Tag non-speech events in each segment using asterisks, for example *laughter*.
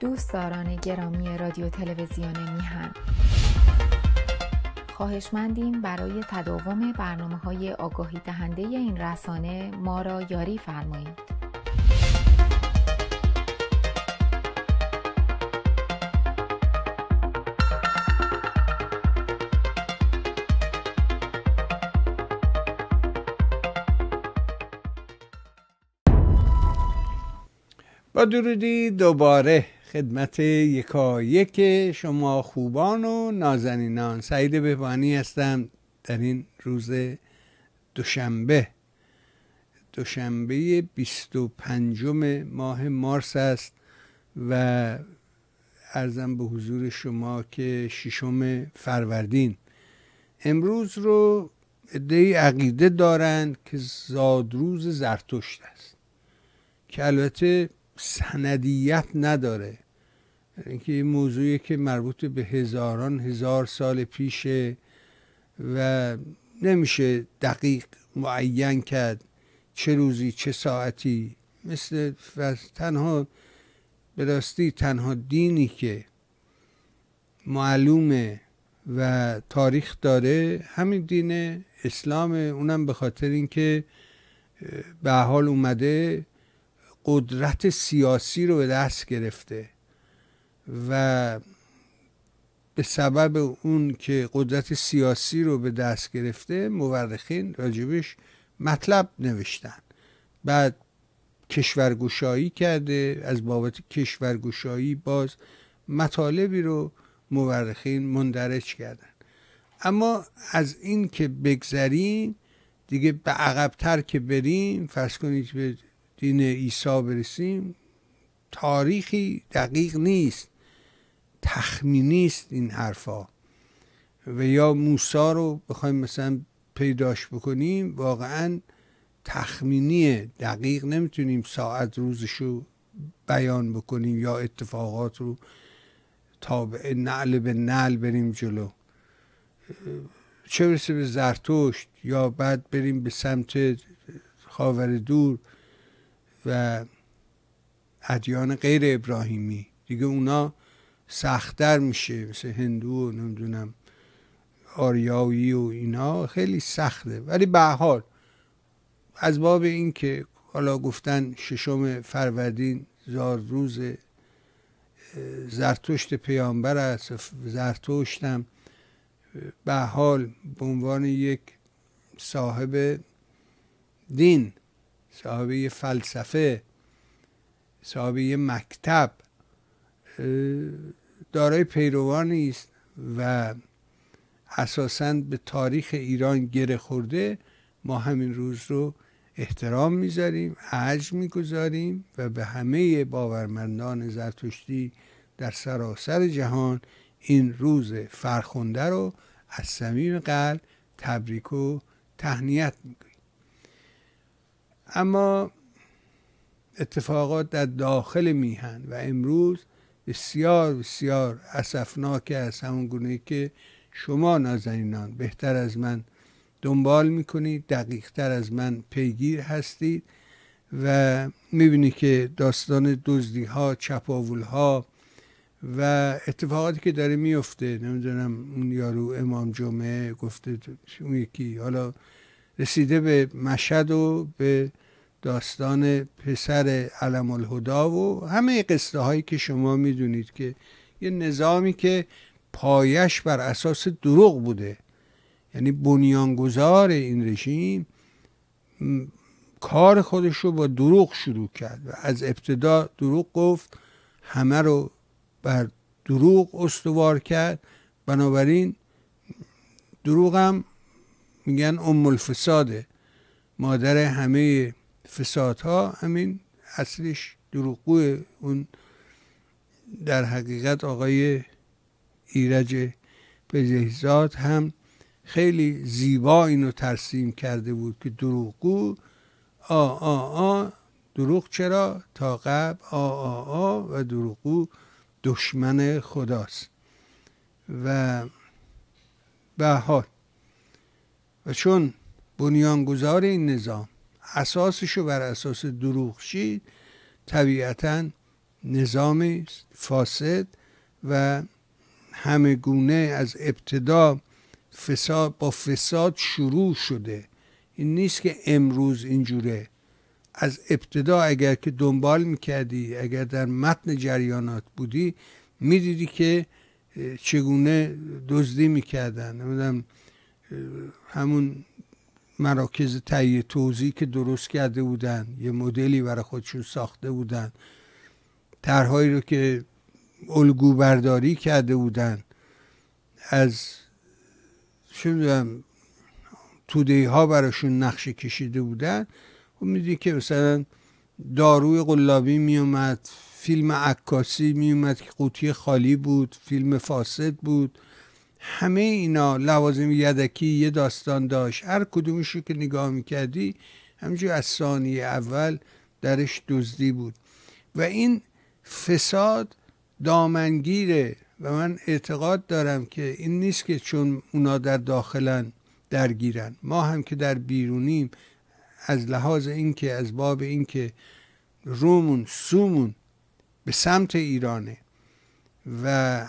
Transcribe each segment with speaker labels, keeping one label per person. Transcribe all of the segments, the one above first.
Speaker 1: دوستداران گرامی رادیو تلویزیون میهن خواهشمندیم برای تداوم برنامه های آگاهی دهنده این رسانه ما را یاری فرمایید با درودی دوباره خدمت یکایک شما خوبان و نازنینان سعید بهبانی هستم در این روز دوشنبه دوشنبه پنجم ماه مارس است و ارزم به حضور شما که ششم فروردین امروز رو ادهی عقیده دارند که زادروز زرتشت است که البته سندیت نداره اینکه این موضوعی که مربوط به هزاران هزار سال پیشه و نمیشه دقیق معین کرد چه روزی چه ساعتی مثل تنها به راستی تنها دینی که معلومه و تاریخ داره همین دین اسلام اونم به خاطر اینکه به حال اومده قدرت سیاسی رو به دست گرفته و به سبب اون که قدرت سیاسی رو به دست گرفته مورخین راجبش مطلب نوشتن بعد کشورگشایی کرده از بابت کشورگشایی باز مطالبی رو مورخین مندرج کردن اما از این که بگذریم دیگه به عقبتر که بریم فرض کنید به دین عیسی برسیم تاریخی دقیق نیست تخمینی است این حرفا و یا موسا رو بخوایم مثلا پیداش بکنیم واقعا تخمینی دقیق نمیتونیم ساعت روزش رو بیان بکنیم یا اتفاقات رو تا نعل به نعل بریم جلو چه برسه به زرتشت یا بعد بریم به سمت خاور دور و ادیان غیر ابراهیمی دیگه اونا سختتر میشه مثل هندو و نمیدونم آریایی و اینا خیلی سخته ولی به حال از باب اینکه حالا گفتن ششم فروردین زار روز زرتشت پیامبر است زرتشتم به حال به عنوان یک صاحب دین صاحب فلسفه صاحب مکتب دارای پیروانی است و اساسا به تاریخ ایران گره خورده ما همین روز رو احترام میذاریم عج میگذاریم و به همه باورمندان زرتشتی در سراسر جهان این روز فرخنده رو از صمیم قلب تبریک و تهنیت میکنیم اما اتفاقات در داخل میهن و امروز بسیار بسیار اسفناک است همون گونه که شما نازنینان بهتر از من دنبال میکنید دقیق تر از من پیگیر هستید و میبینید که داستان دزدی ها چپاول ها و اتفاقاتی که داره میفته نمیدونم اون یارو امام جمعه گفته اون یکی حالا رسیده به مشهد و به داستان پسر علم الهدا و همه قصه هایی که شما میدونید که یه نظامی که پایش بر اساس دروغ بوده یعنی بنیانگذار این رژیم کار خودش رو با دروغ شروع کرد و از ابتدا دروغ گفت همه رو بر دروغ استوار کرد بنابراین دروغم میگن ام الفساده مادر همه فسادها همین اصلش دروغگوه اون در حقیقت آقای ایرج پژهزاد هم خیلی زیبا اینو ترسیم کرده بود که دروغگو آ آ آ دروغ چرا تا قبل آ آ آ و دروغگو دشمن خداست و به و چون بنیانگذار این نظام اساسش رو بر اساس دروغ شید طبیعتا نظامی فاسد و همه گونه از ابتدا فساد با فساد شروع شده این نیست که امروز اینجوره از ابتدا اگر که دنبال میکردی اگر در متن جریانات بودی میدیدی که چگونه دزدی میکردن نمیدونم همون مراکز تهیه توضیح که درست کرده بودن یه مدلی برای خودشون ساخته بودن طرحهایی رو که الگو برداری کرده بودن از شدودم توده ها براشون نقشه کشیده بودن خب میدی که مثلا داروی قلابی میومد فیلم عکاسی میومد که قوطی خالی بود فیلم فاسد بود همه اینا لوازم یدکی یه داستان داشت هر کدومش رو که نگاه میکردی همینجور از ثانیه اول درش دزدی بود و این فساد دامنگیره و من اعتقاد دارم که این نیست که چون اونا در داخلن درگیرن ما هم که در بیرونیم از لحاظ اینکه از باب اینکه رومون سومون به سمت ایرانه و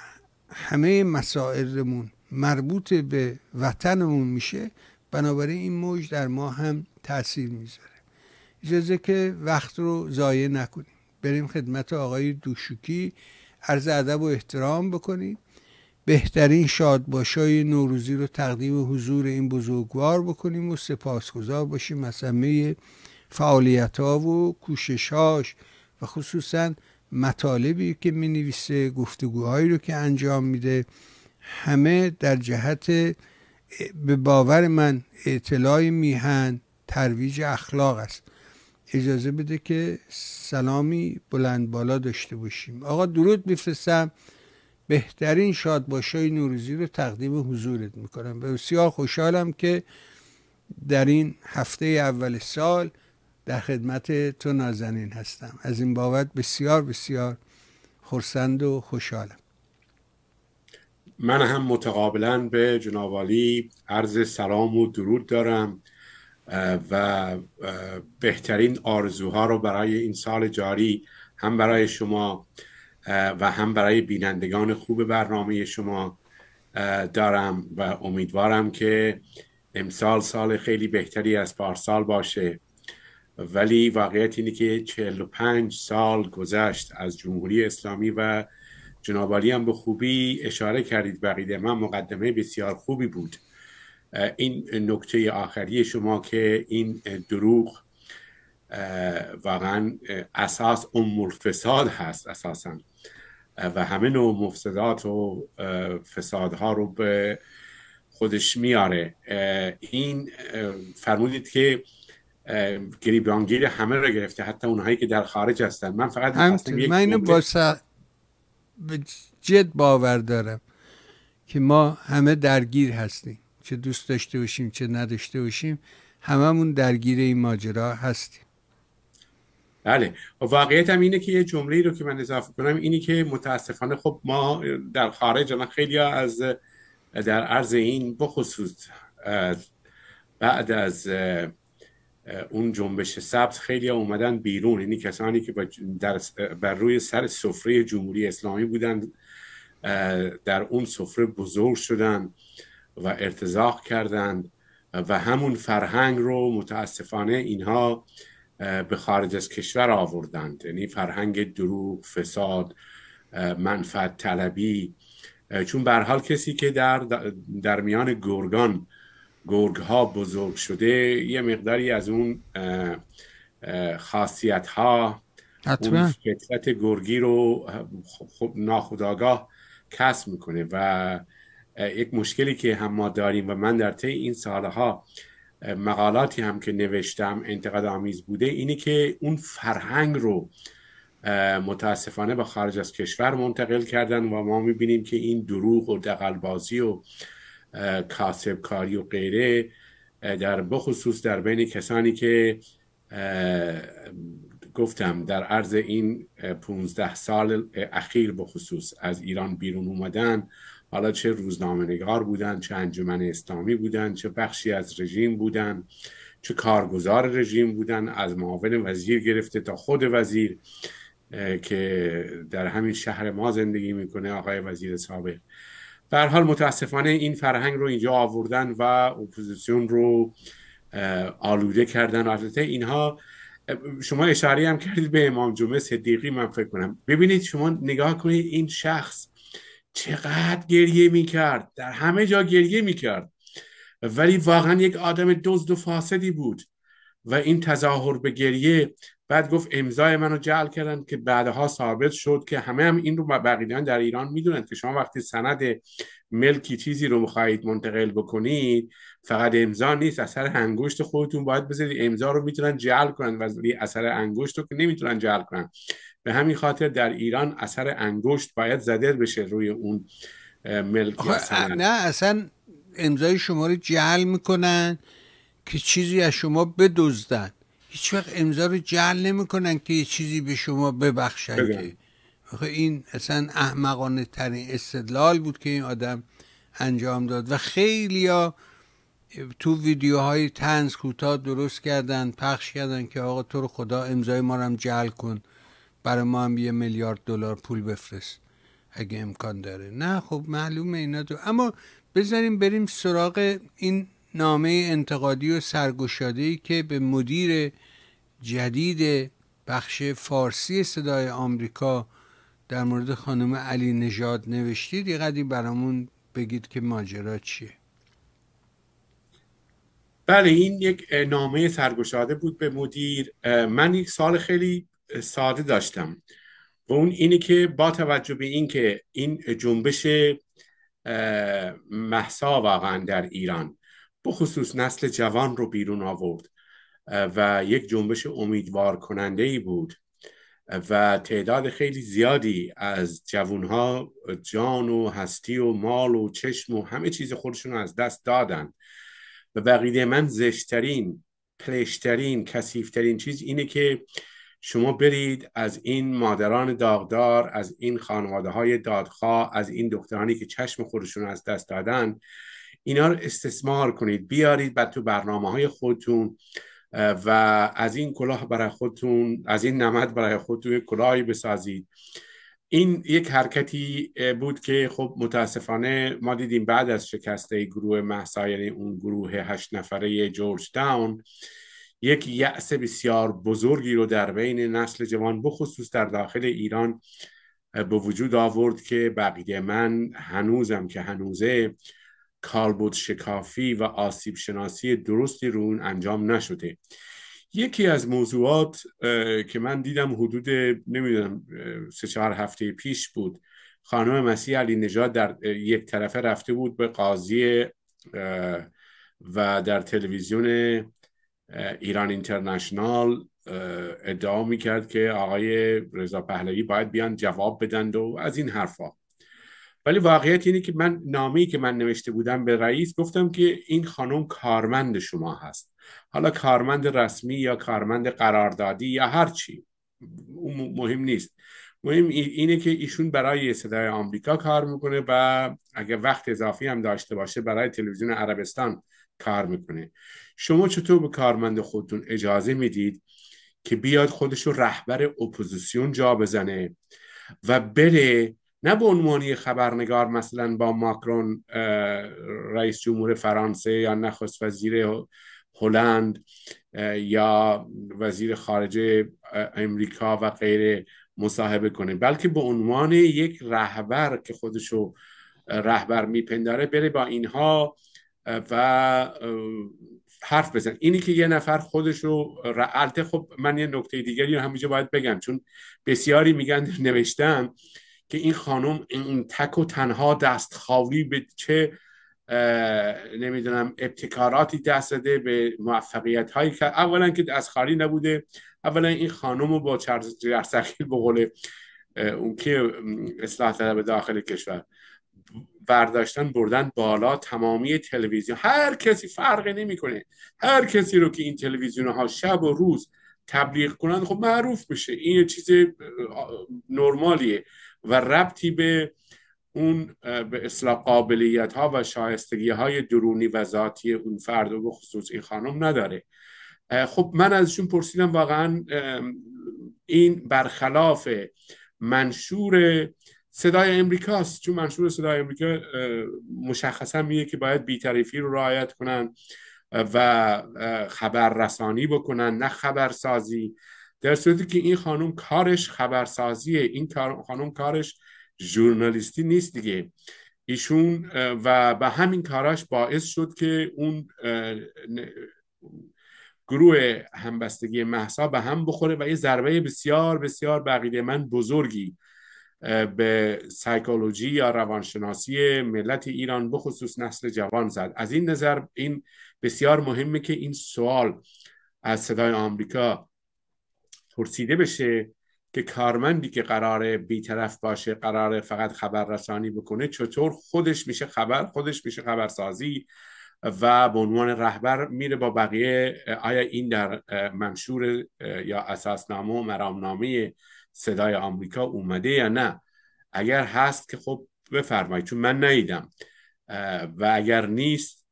Speaker 1: همه مسائلمون مربوط به وطنمون میشه بنابراین این موج در ما هم تاثیر میذاره اجازه که وقت رو ضایع نکنیم بریم خدمت آقای دوشوکی عرض ادب و احترام بکنیم بهترین شادباشای نوروزی رو تقدیم حضور این بزرگوار بکنیم و سپاسگزار باشیم از همه فعالیت ها و کوشش هاش و خصوصا مطالبی که می نویسه گفتگوهایی رو که انجام میده همه در جهت به باور من اطلاع میهن ترویج اخلاق است اجازه بده که سلامی بلند بالا داشته باشیم آقا درود میفرستم بهترین شاد باشای نوروزی رو تقدیم حضورت میکنم بسیار خوشحالم که در این هفته اول سال در خدمت تو نازنین هستم از این بابت بسیار بسیار خرسند و خوشحالم
Speaker 2: من هم متقابلا به جنابالی عرض سلام و درود دارم و بهترین آرزوها رو برای این سال جاری هم برای شما و هم برای بینندگان خوب برنامه شما دارم و امیدوارم که امسال سال خیلی بهتری از پارسال باشه ولی واقعیت اینه که 45 سال گذشت از جمهوری اسلامی و جناب هم به خوبی اشاره کردید بقیده من مقدمه بسیار خوبی بود این نکته آخری شما که این دروغ واقعا اساس ام فساد هست اساسا و همه نوع مفسدات و فسادها رو به خودش میاره این فرمودید که گریبانگیر همه رو گرفته حتی اونهایی که در خارج هستن من فقط من اینو با
Speaker 1: جد باور دارم که ما همه درگیر هستیم چه دوست داشته باشیم چه نداشته باشیم هممون درگیر این ماجرا هستیم
Speaker 2: بله و خب، واقعیت هم اینه که یه جمله رو که من اضافه کنم اینی که متاسفانه خب ما در خارج الان خیلی از در عرض این بخصوص بعد از اون جنبش سبز خیلی اومدن بیرون یعنی کسانی که در بر روی سر سفره جمهوری اسلامی بودند در اون سفره بزرگ شدن و ارتزاق کردند و همون فرهنگ رو متاسفانه اینها به خارج از کشور آوردند یعنی فرهنگ دروغ فساد منفعت طلبی چون به حال کسی که در در میان گرگان گرگ ها بزرگ شده یه مقداری از اون خاصیت ها اون فطرت گرگی رو خب ناخداگاه کسب میکنه و یک مشکلی که هم ما داریم و من در طی این سالها مقالاتی هم که نوشتم انتقاد آمیز بوده اینه که اون فرهنگ رو متاسفانه به خارج از کشور منتقل کردن و ما میبینیم که این دروغ و دقلبازی و کاسب کاری و غیره در بخصوص در بین کسانی که گفتم در عرض این 15 سال اخیر بخصوص از ایران بیرون اومدن حالا چه روزنامه نگار بودن چه انجمن اسلامی بودن چه بخشی از رژیم بودن چه کارگزار رژیم بودن از معاون وزیر گرفته تا خود وزیر که در همین شهر ما زندگی میکنه آقای وزیر سابق در حال متاسفانه این فرهنگ رو اینجا آوردن و اپوزیسیون رو آلوده کردن البته اینها شما اشاره هم کردید به امام جمعه صدیقی من فکر کنم ببینید شما نگاه کنید این شخص چقدر گریه میکرد در همه جا گریه میکرد ولی واقعا یک آدم دزد و فاسدی بود و این تظاهر به گریه بعد گفت امضای منو جعل کردن که بعدها ثابت شد که همه هم این رو بقیدان در ایران میدونن که شما وقتی سند ملکی چیزی رو میخواهید منتقل بکنید فقط امضا نیست اثر انگشت خودتون باید بذارید امضا رو میتونن جعل کنن و اثر انگشت رو که نمیتونن جعل کنن به همین خاطر در ایران اثر انگشت باید زده بشه روی اون ملک نه
Speaker 1: اصلا امضای شما رو جعل میکنن که چیزی از شما بدزدن هیچ وقت امضا رو جعل نمیکنن که یه چیزی به شما ببخشن که این اصلا احمقانه ترین استدلال بود که این آدم انجام داد و خیلی ها تو ویدیوهای تنز کوتاه درست کردن پخش کردن که آقا تو رو خدا امضای ما رو هم جل کن برای ما هم یه میلیارد دلار پول بفرست اگه امکان داره نه خب معلومه اینا تو اما بذاریم بریم سراغ این نامه انتقادی و ای که به مدیر جدید بخش فارسی صدای آمریکا در مورد خانم علی نژاد نوشتید یه قدی برامون بگید که ماجرا چیه
Speaker 2: بله این یک نامه سرگشاده بود به مدیر من یک سال خیلی ساده داشتم و اون اینه که با توجه به اینکه این جنبش محسا واقعا در ایران خصوص نسل جوان رو بیرون آورد و یک جنبش امیدوار کننده ای بود و تعداد خیلی زیادی از جوانها جان و هستی و مال و چشم و همه چیز خودشون رو از دست دادن و بقیده من زشترین پلشترین کسیفترین چیز اینه که شما برید از این مادران داغدار از این خانواده های دادخواه از این دخترانی که چشم خودشون از دست دادن اینا رو استثمار کنید بیارید بعد تو برنامه های خودتون و از این کلاه برای خودتون از این نمد برای خودتون کلاهی بسازید این یک حرکتی بود که خب متاسفانه ما دیدیم بعد از شکسته گروه محسا یعنی اون گروه هشت نفره جورج داون یک یأس بسیار بزرگی رو در بین نسل جوان بخصوص در داخل ایران به وجود آورد که بقیه من هنوزم که هنوزه کالبد شکافی و آسیب شناسی درستی رو اون انجام نشده یکی از موضوعات که من دیدم حدود نمیدونم سه چهار هفته پیش بود خانم مسیح علی نژاد در یک طرفه رفته بود به قاضی و در تلویزیون ایران اینترنشنال ادعا میکرد که آقای رضا پهلوی باید بیان جواب بدند و از این حرفها ولی واقعیت اینه که من نامه‌ای که من نوشته بودم به رئیس گفتم که این خانم کارمند شما هست حالا کارمند رسمی یا کارمند قراردادی یا هر چی مهم نیست مهم اینه که ایشون برای صدای آمریکا کار میکنه و اگه وقت اضافی هم داشته باشه برای تلویزیون عربستان کار میکنه شما چطور به کارمند خودتون اجازه میدید که بیاد خودش رو رهبر اپوزیسیون جا بزنه و بره نه به عنوان خبرنگار مثلا با ماکرون رئیس جمهور فرانسه یا نخست وزیر هلند یا وزیر خارجه امریکا و غیره مصاحبه کنه بلکه به عنوان یک رهبر که خودشو رهبر میپنداره بره با اینها و حرف بزن اینی که یه نفر خودش رو البته خب من یه نکته دیگری رو همینجا باید بگم چون بسیاری میگن نوشتم که این خانم این تک و تنها دست خالی به چه نمیدونم ابتکاراتی دست داده به موفقیت هایی که اولا که دست خالی نبوده اولا این خانم رو با چرسخیل به قول اون که اصلاح به داخل کشور برداشتن بردن بالا تمامی تلویزیون هر کسی فرقی نمیکنه هر کسی رو که این تلویزیون ها شب و روز تبلیغ کنن خب معروف میشه این چیز نرمالیه و ربطی به اون به اصلاح قابلیت ها و شایستگی های درونی و ذاتی اون فرد و به خصوص این خانم نداره خب من ازشون پرسیدم واقعا این برخلاف منشور صدای امریکاست چون منشور صدای امریکا مشخصا میگه که باید بیتریفی رو رعایت کنن و خبر رسانی بکنن نه خبرسازی در صورتی که این خانم کارش خبرسازیه این خانم کارش ژورنالیستی نیست دیگه ایشون و به همین کاراش باعث شد که اون گروه همبستگی محسا به هم بخوره و یه ضربه بسیار بسیار بقیده من بزرگی به سایکولوژی یا روانشناسی ملت ایران بخصوص نسل جوان زد از این نظر این بسیار مهمه که این سوال از صدای آمریکا پرسیده بشه که کارمندی که قرار بیطرف باشه قرار فقط خبر رسانی بکنه چطور خودش میشه خبر خودش میشه خبرسازی و به عنوان رهبر میره با بقیه آیا این در منشور یا اساسنامه و مرامنامه صدای آمریکا اومده یا نه اگر هست که خب بفرمایید چون من نیدم و اگر نیست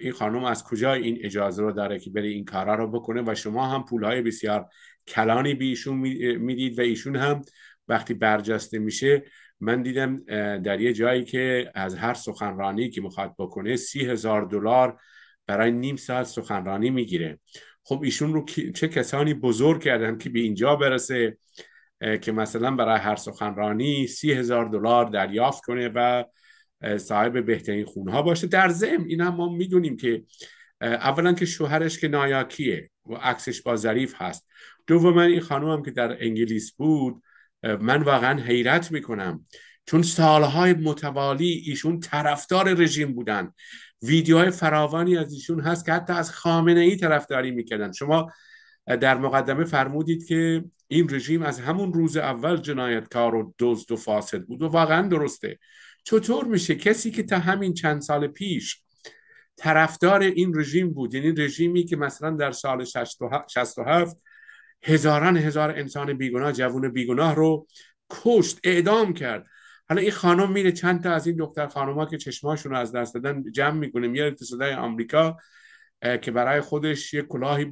Speaker 2: این خانم از کجا این اجازه رو داره که بره این کارا رو بکنه و شما هم پولهای بسیار کلانی به ایشون میدید و ایشون هم وقتی برجسته میشه من دیدم در یه جایی که از هر سخنرانی که میخواد بکنه سی هزار دلار برای نیم ساعت سخنرانی میگیره خب ایشون رو چه کسانی بزرگ کردن که به اینجا برسه که مثلا برای هر سخنرانی سی هزار دلار دریافت کنه و صاحب بهترین خونها باشه در ضمن این هم ما میدونیم که اولا که شوهرش که نایاکیه و عکسش با ظریف هست دوما این خانومم که در انگلیس بود من واقعا حیرت میکنم چون سالهای متوالی ایشون طرفدار رژیم بودن ویدیوهای فراوانی از ایشون هست که حتی از خامنه ای طرفداری میکردن شما در مقدمه فرمودید که این رژیم از همون روز اول جنایتکار و دزد و فاسد بود و واقعا درسته چطور میشه کسی که تا همین چند سال پیش طرفدار این رژیم بود یعنی رژیمی که مثلا در سال 67 هزاران هزار انسان بیگناه جوون بیگناه رو کشت اعدام کرد حالا این خانم میره چند تا از این دختر ها که چشماشون رو از دست دادن جمع میکنه میاره تو صدای آمریکا که برای خودش یه کلاهی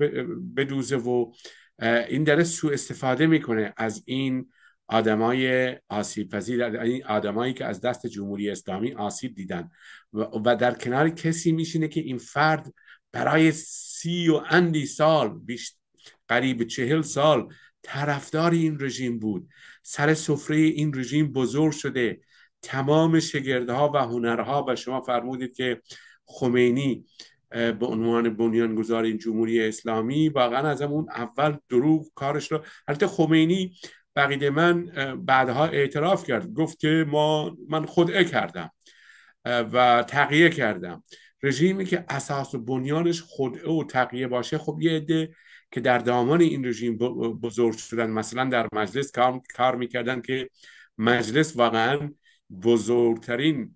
Speaker 2: بدوزه و این داره سو استفاده میکنه از این آدمای آسیب پذیر این یعنی آدمایی که از دست جمهوری اسلامی آسیب دیدن و, در کنار کسی میشینه که این فرد برای سی و اندی سال بیش قریب چهل سال طرفدار این رژیم بود سر سفره این رژیم بزرگ شده تمام شگردها و هنرها و شما فرمودید که خمینی به عنوان بنیانگذار این جمهوری اسلامی واقعا از اون اول دروغ کارش رو البته خمینی بقیده من بعدها اعتراف کرد گفت که ما من خودعه کردم و تقیه کردم رژیمی که اساس و بنیانش خودعه و تقیه باشه خب یه عده که در دامان این رژیم بزرگ شدن مثلا در مجلس کار, کار میکردن که مجلس واقعا بزرگترین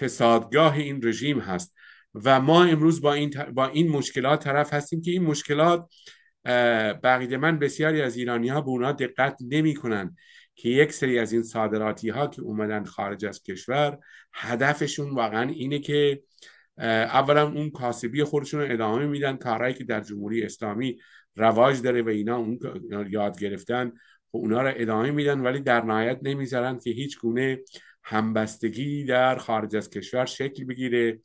Speaker 2: فسادگاه این رژیم هست و ما امروز با این, با این مشکلات طرف هستیم که این مشکلات بقیده من بسیاری از ایرانی ها به اونا دقت نمی کنن که یک سری از این صادراتی ها که اومدن خارج از کشور هدفشون واقعا اینه که اولا اون کاسبی خودشون رو ادامه میدن کارهایی که در جمهوری اسلامی رواج داره و اینا اون یاد گرفتن و خب اونا رو ادامه میدن ولی در نهایت نمیذارن که هیچ گونه همبستگی در خارج از کشور شکل بگیره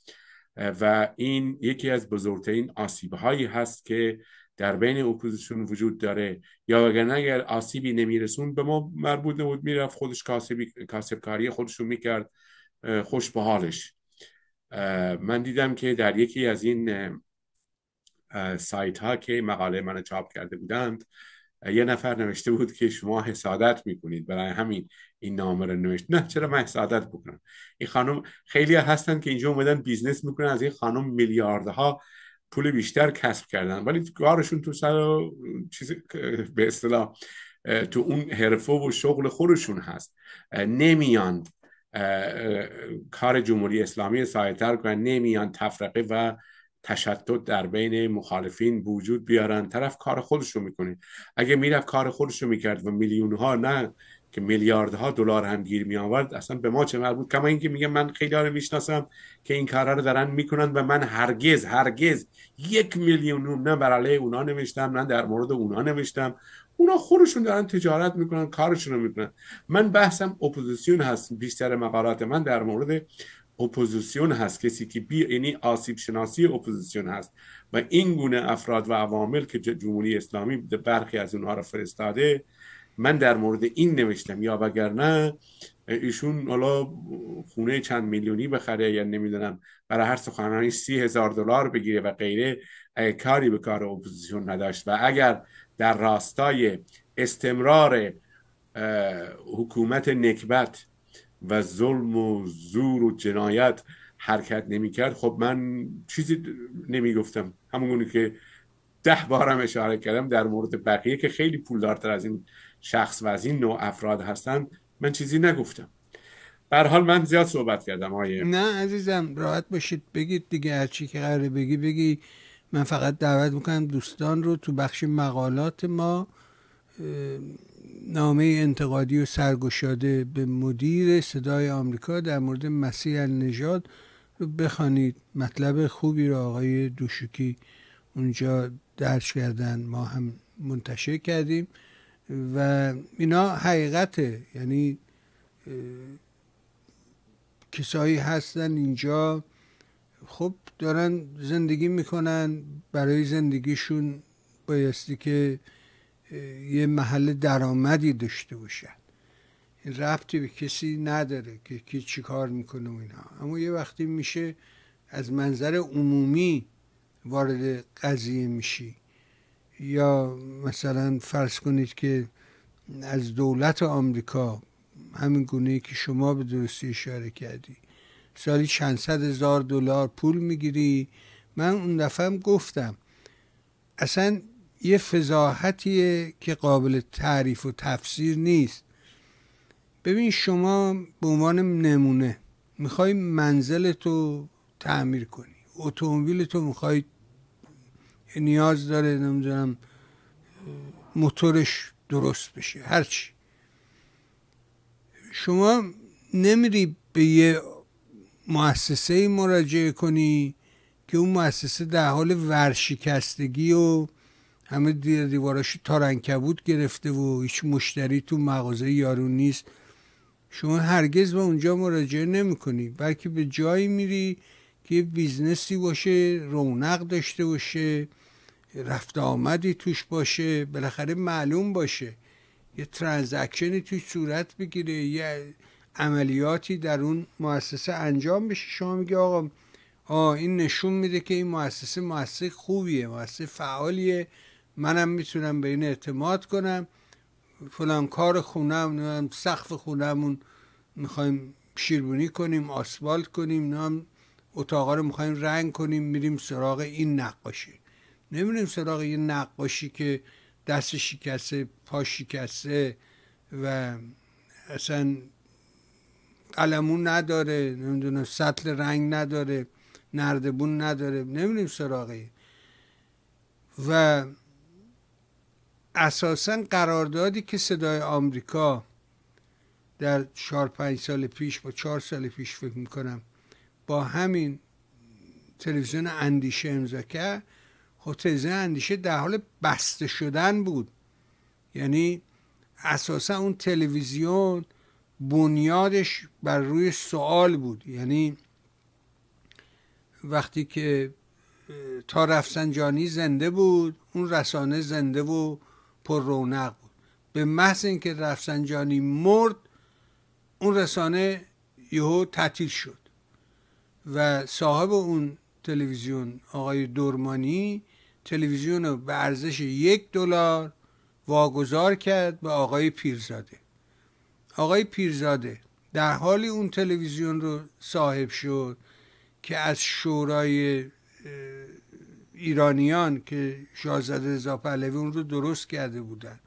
Speaker 2: و این یکی از بزرگترین آسیب هایی هست که در بین اپوزیسیون وجود داره یا اگر اگر آسیبی نمیرسون به ما مربوط نبود میرفت خودش کاسبی، کاری خودش رو میکرد خوش به حالش من دیدم که در یکی از این سایت ها که مقاله من چاپ کرده بودند یه نفر نوشته بود که شما حسادت میکنید برای همین این نامه رو نوشت نه چرا من حسادت بکنم این خانم خیلی هستن که اینجا اومدن بیزنس میکنن از این خانم میلیاردها پول بیشتر کسب کردن ولی کارشون تو سر چیز به اصطلاح تو اون حرفه و شغل خودشون هست نمیان کار جمهوری اسلامی سایتر کنن نمیان تفرقه و تشدد در بین مخالفین وجود بیارن طرف کار خودشون میکنین اگه میرفت کار خودش میکرد و میلیون ها نه که میلیاردها دلار هم گیر می آورد اصلا به ما چه مربوط کما اینکه میگه من خیلی رو میشناسم که این کارا رو دارن میکنن و من هرگز هرگز یک میلیون نه بر علیه اونا نوشتم نه در مورد اونا نوشتم اونا خودشون دارن تجارت میکنن کارشون رو میکنن من بحثم اپوزیسیون هست بیشتر مقالات من در مورد اپوزیسیون هست کسی که بی یعنی آسیب شناسی اپوزیسیون هست و این گونه افراد و عوامل که جمهوری اسلامی برخی از اونها رو فرستاده من در مورد این نوشتم یا وگرنه ایشون حالا خونه چند میلیونی بخره یا یعنی نمیدونم برای هر سخنرانی سی هزار دلار بگیره و غیره کاری به کار اپوزیسیون نداشت و اگر در راستای استمرار حکومت نکبت و ظلم و زور و جنایت حرکت نمیکرد خب من چیزی نمیگفتم همونگونی که ده بارم اشاره کردم در مورد بقیه که خیلی پولدارتر از این شخص و از این نوع افراد هستن من چیزی نگفتم بر حال من زیاد صحبت کردم آیه نه
Speaker 1: عزیزم راحت باشید بگید دیگه هرچی که قراره بگی بگی من فقط دعوت میکنم دوستان رو تو بخش مقالات ما نامه انتقادی و سرگشاده به مدیر صدای آمریکا در مورد مسیح النژاد رو بخوانید مطلب خوبی رو آقای دوشوکی اونجا درش کردن ما هم منتشر کردیم و اینا حقیقته یعنی کسایی هستن اینجا خب دارن زندگی میکنن برای زندگیشون بایستی که یه محل درآمدی داشته باشن این ربطی به کسی نداره که کی چی کار میکنه و اینها اما یه وقتی میشه از منظر عمومی وارد قضیه میشی یا مثلا فرض کنید که از دولت آمریکا همین گونه که شما به درستی اشاره کردی سالی چند هزار دلار پول میگیری من اون دفعه گفتم اصلا یه فضاحتیه که قابل تعریف و تفسیر نیست ببین شما به عنوان نمونه میخوای منزل تو تعمیر کنی اتومبیل تو میخوای نیاز داره نمیدونم موتورش درست بشه هرچی شما نمیری به یه مؤسسه مراجعه کنی که اون مؤسسه در حال ورشکستگی و همه دیواراش تارنکبود گرفته و هیچ مشتری تو مغازه یارو نیست شما هرگز به اونجا مراجعه نمی کنی بلکه به جایی میری که یه بیزنسی باشه رونق داشته باشه رفت آمدی توش باشه بالاخره معلوم باشه یه ترانزکشنی توی صورت بگیره یه عملیاتی در اون مؤسسه انجام بشه شما میگه آقا آه این نشون میده که این مؤسسه مؤسسه خوبیه مؤسسه فعالیه منم میتونم به این اعتماد کنم فلان کار خونم سقف خونمون میخوایم شیربونی کنیم آسفالت کنیم نام اتاقا رو میخوایم رنگ کنیم میریم سراغ این نقاشی نمیریم سراغ این نقاشی که دست شکسته پا شکسته و اصلا قلمون نداره نمیدونم سطل رنگ نداره نردبون نداره نمیریم سراغی و اساسا قراردادی که صدای آمریکا در چهار پنج سال پیش با چهار سال پیش فکر میکنم با همین تلویزیون اندیشه امضا کرد خب تلویزیون اندیشه در حال بسته شدن بود یعنی اساسا اون تلویزیون بنیادش بر روی سوال بود یعنی وقتی که تا رفسنجانی زنده بود اون رسانه زنده و پر رونق بود به محض اینکه رفسنجانی مرد اون رسانه یهو تعطیل شد و صاحب اون تلویزیون آقای دورمانی تلویزیون رو به ارزش یک دلار واگذار کرد به آقای پیرزاده آقای پیرزاده در حالی اون تلویزیون رو صاحب شد که از شورای ایرانیان که شاهزاده رضا پهلوی اون رو درست کرده بودن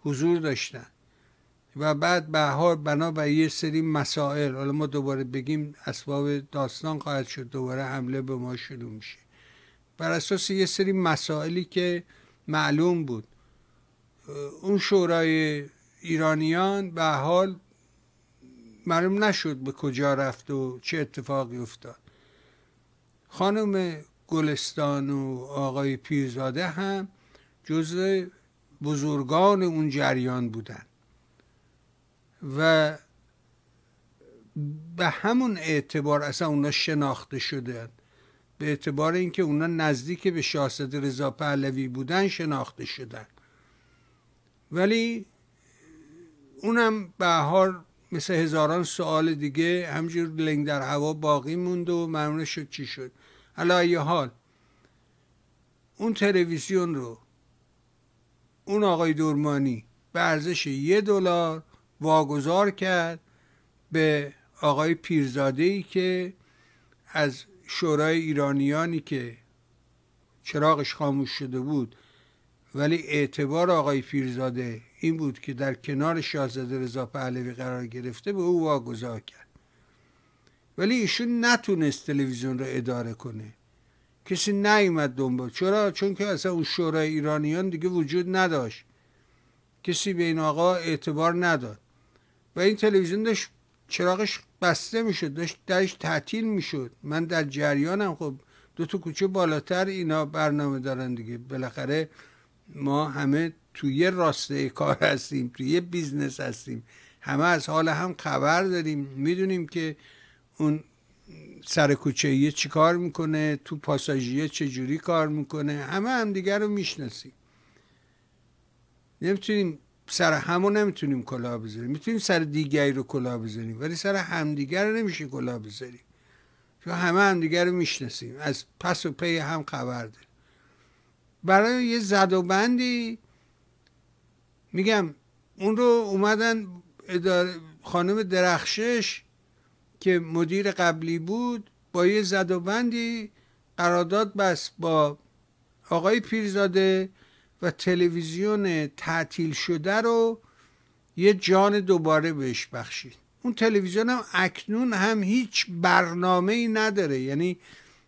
Speaker 1: حضور داشتن و بعد بهار بنا و یه سری مسائل حالا ما دوباره بگیم اسباب داستان خواهد شد دوباره حمله به ما شروع میشه بر اساس یه سری مسائلی که معلوم بود اون شورای ایرانیان به حال معلوم نشد به کجا رفت و چه اتفاقی افتاد خانم گلستان و آقای پیرزاده هم جزو بزرگان اون جریان بودند و به همون اعتبار اصلا اونا شناخته شدن به اعتبار اینکه اونا نزدیک به شاست رضا پهلوی بودن شناخته شدن ولی اونم به مثل هزاران سوال دیگه همجور لنگ در هوا باقی موند و ممنون شد چی شد حالا یه حال اون تلویزیون رو اون آقای دورمانی به ارزش یه دلار واگذار کرد به آقای پیرزاده ای که از شورای ایرانیانی که چراغش خاموش شده بود ولی اعتبار آقای پیرزاده این بود که در کنار شاهزاده رضا پهلوی قرار گرفته به او واگذار کرد ولی ایشون نتونست تلویزیون رو اداره کنه کسی نیومد دنبال چرا چون که اصلا اون شورای ایرانیان دیگه وجود نداشت کسی به این آقا اعتبار نداد و این تلویزیون داشت چراغش بسته میشد داشت درش تعطیل میشد من در جریانم خب دو تا کوچه بالاتر اینا برنامه دارن دیگه بالاخره ما همه توی یه راسته کار هستیم توی یه بیزنس هستیم همه از حال هم خبر داریم میدونیم که اون سر کوچه چی کار میکنه تو پاساژیه چه جوری کار میکنه همه همدیگه رو میشناسیم نمیتونیم سر همو نمیتونیم کلاه بذاریم میتونیم سر دیگری رو کلاه بذاریم ولی سر همدیگر رو نمیشه کلاه بذاریم چون همه همدیگر رو میشناسیم از پس و پی هم خبر داریم برای یه زد و بندی میگم اون رو اومدن اداره خانم درخشش که مدیر قبلی بود با یه زد و بندی قرارداد بس با آقای پیرزاده و تلویزیون تعطیل شده رو یه جان دوباره بهش بخشید اون تلویزیون هم اکنون هم هیچ برنامه ای نداره یعنی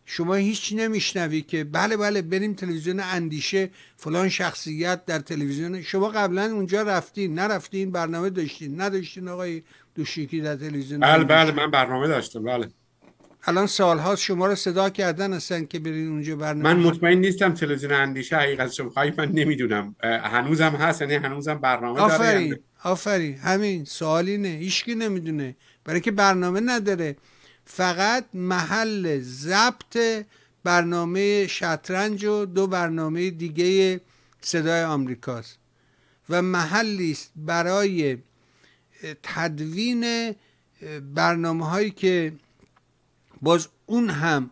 Speaker 1: شما هیچ نمیشنوی که بله بله بریم تلویزیون اندیشه فلان شخصیت در تلویزیون شما قبلا اونجا رفتین نرفتین برنامه داشتین نداشتین آقای دوشیکی در تلویزیون بله بله من
Speaker 2: برنامه داشتم بله
Speaker 1: الان سالها شما رو صدا کردن هستن که برین اونجا برنامه من مطمئن
Speaker 2: نیستم تلویزیون اندیشه حقیقت خواهی من نمیدونم هنوزم هست یعنی هنوزم برنامه آفرین یعنی-
Speaker 1: آفرین همین سوالی نه هیچکی نمیدونه برای که برنامه نداره فقط محل ضبط برنامه شطرنج و دو برنامه دیگه صدای آمریکاست و محلی است برای تدوین برنامه هایی که باز اون هم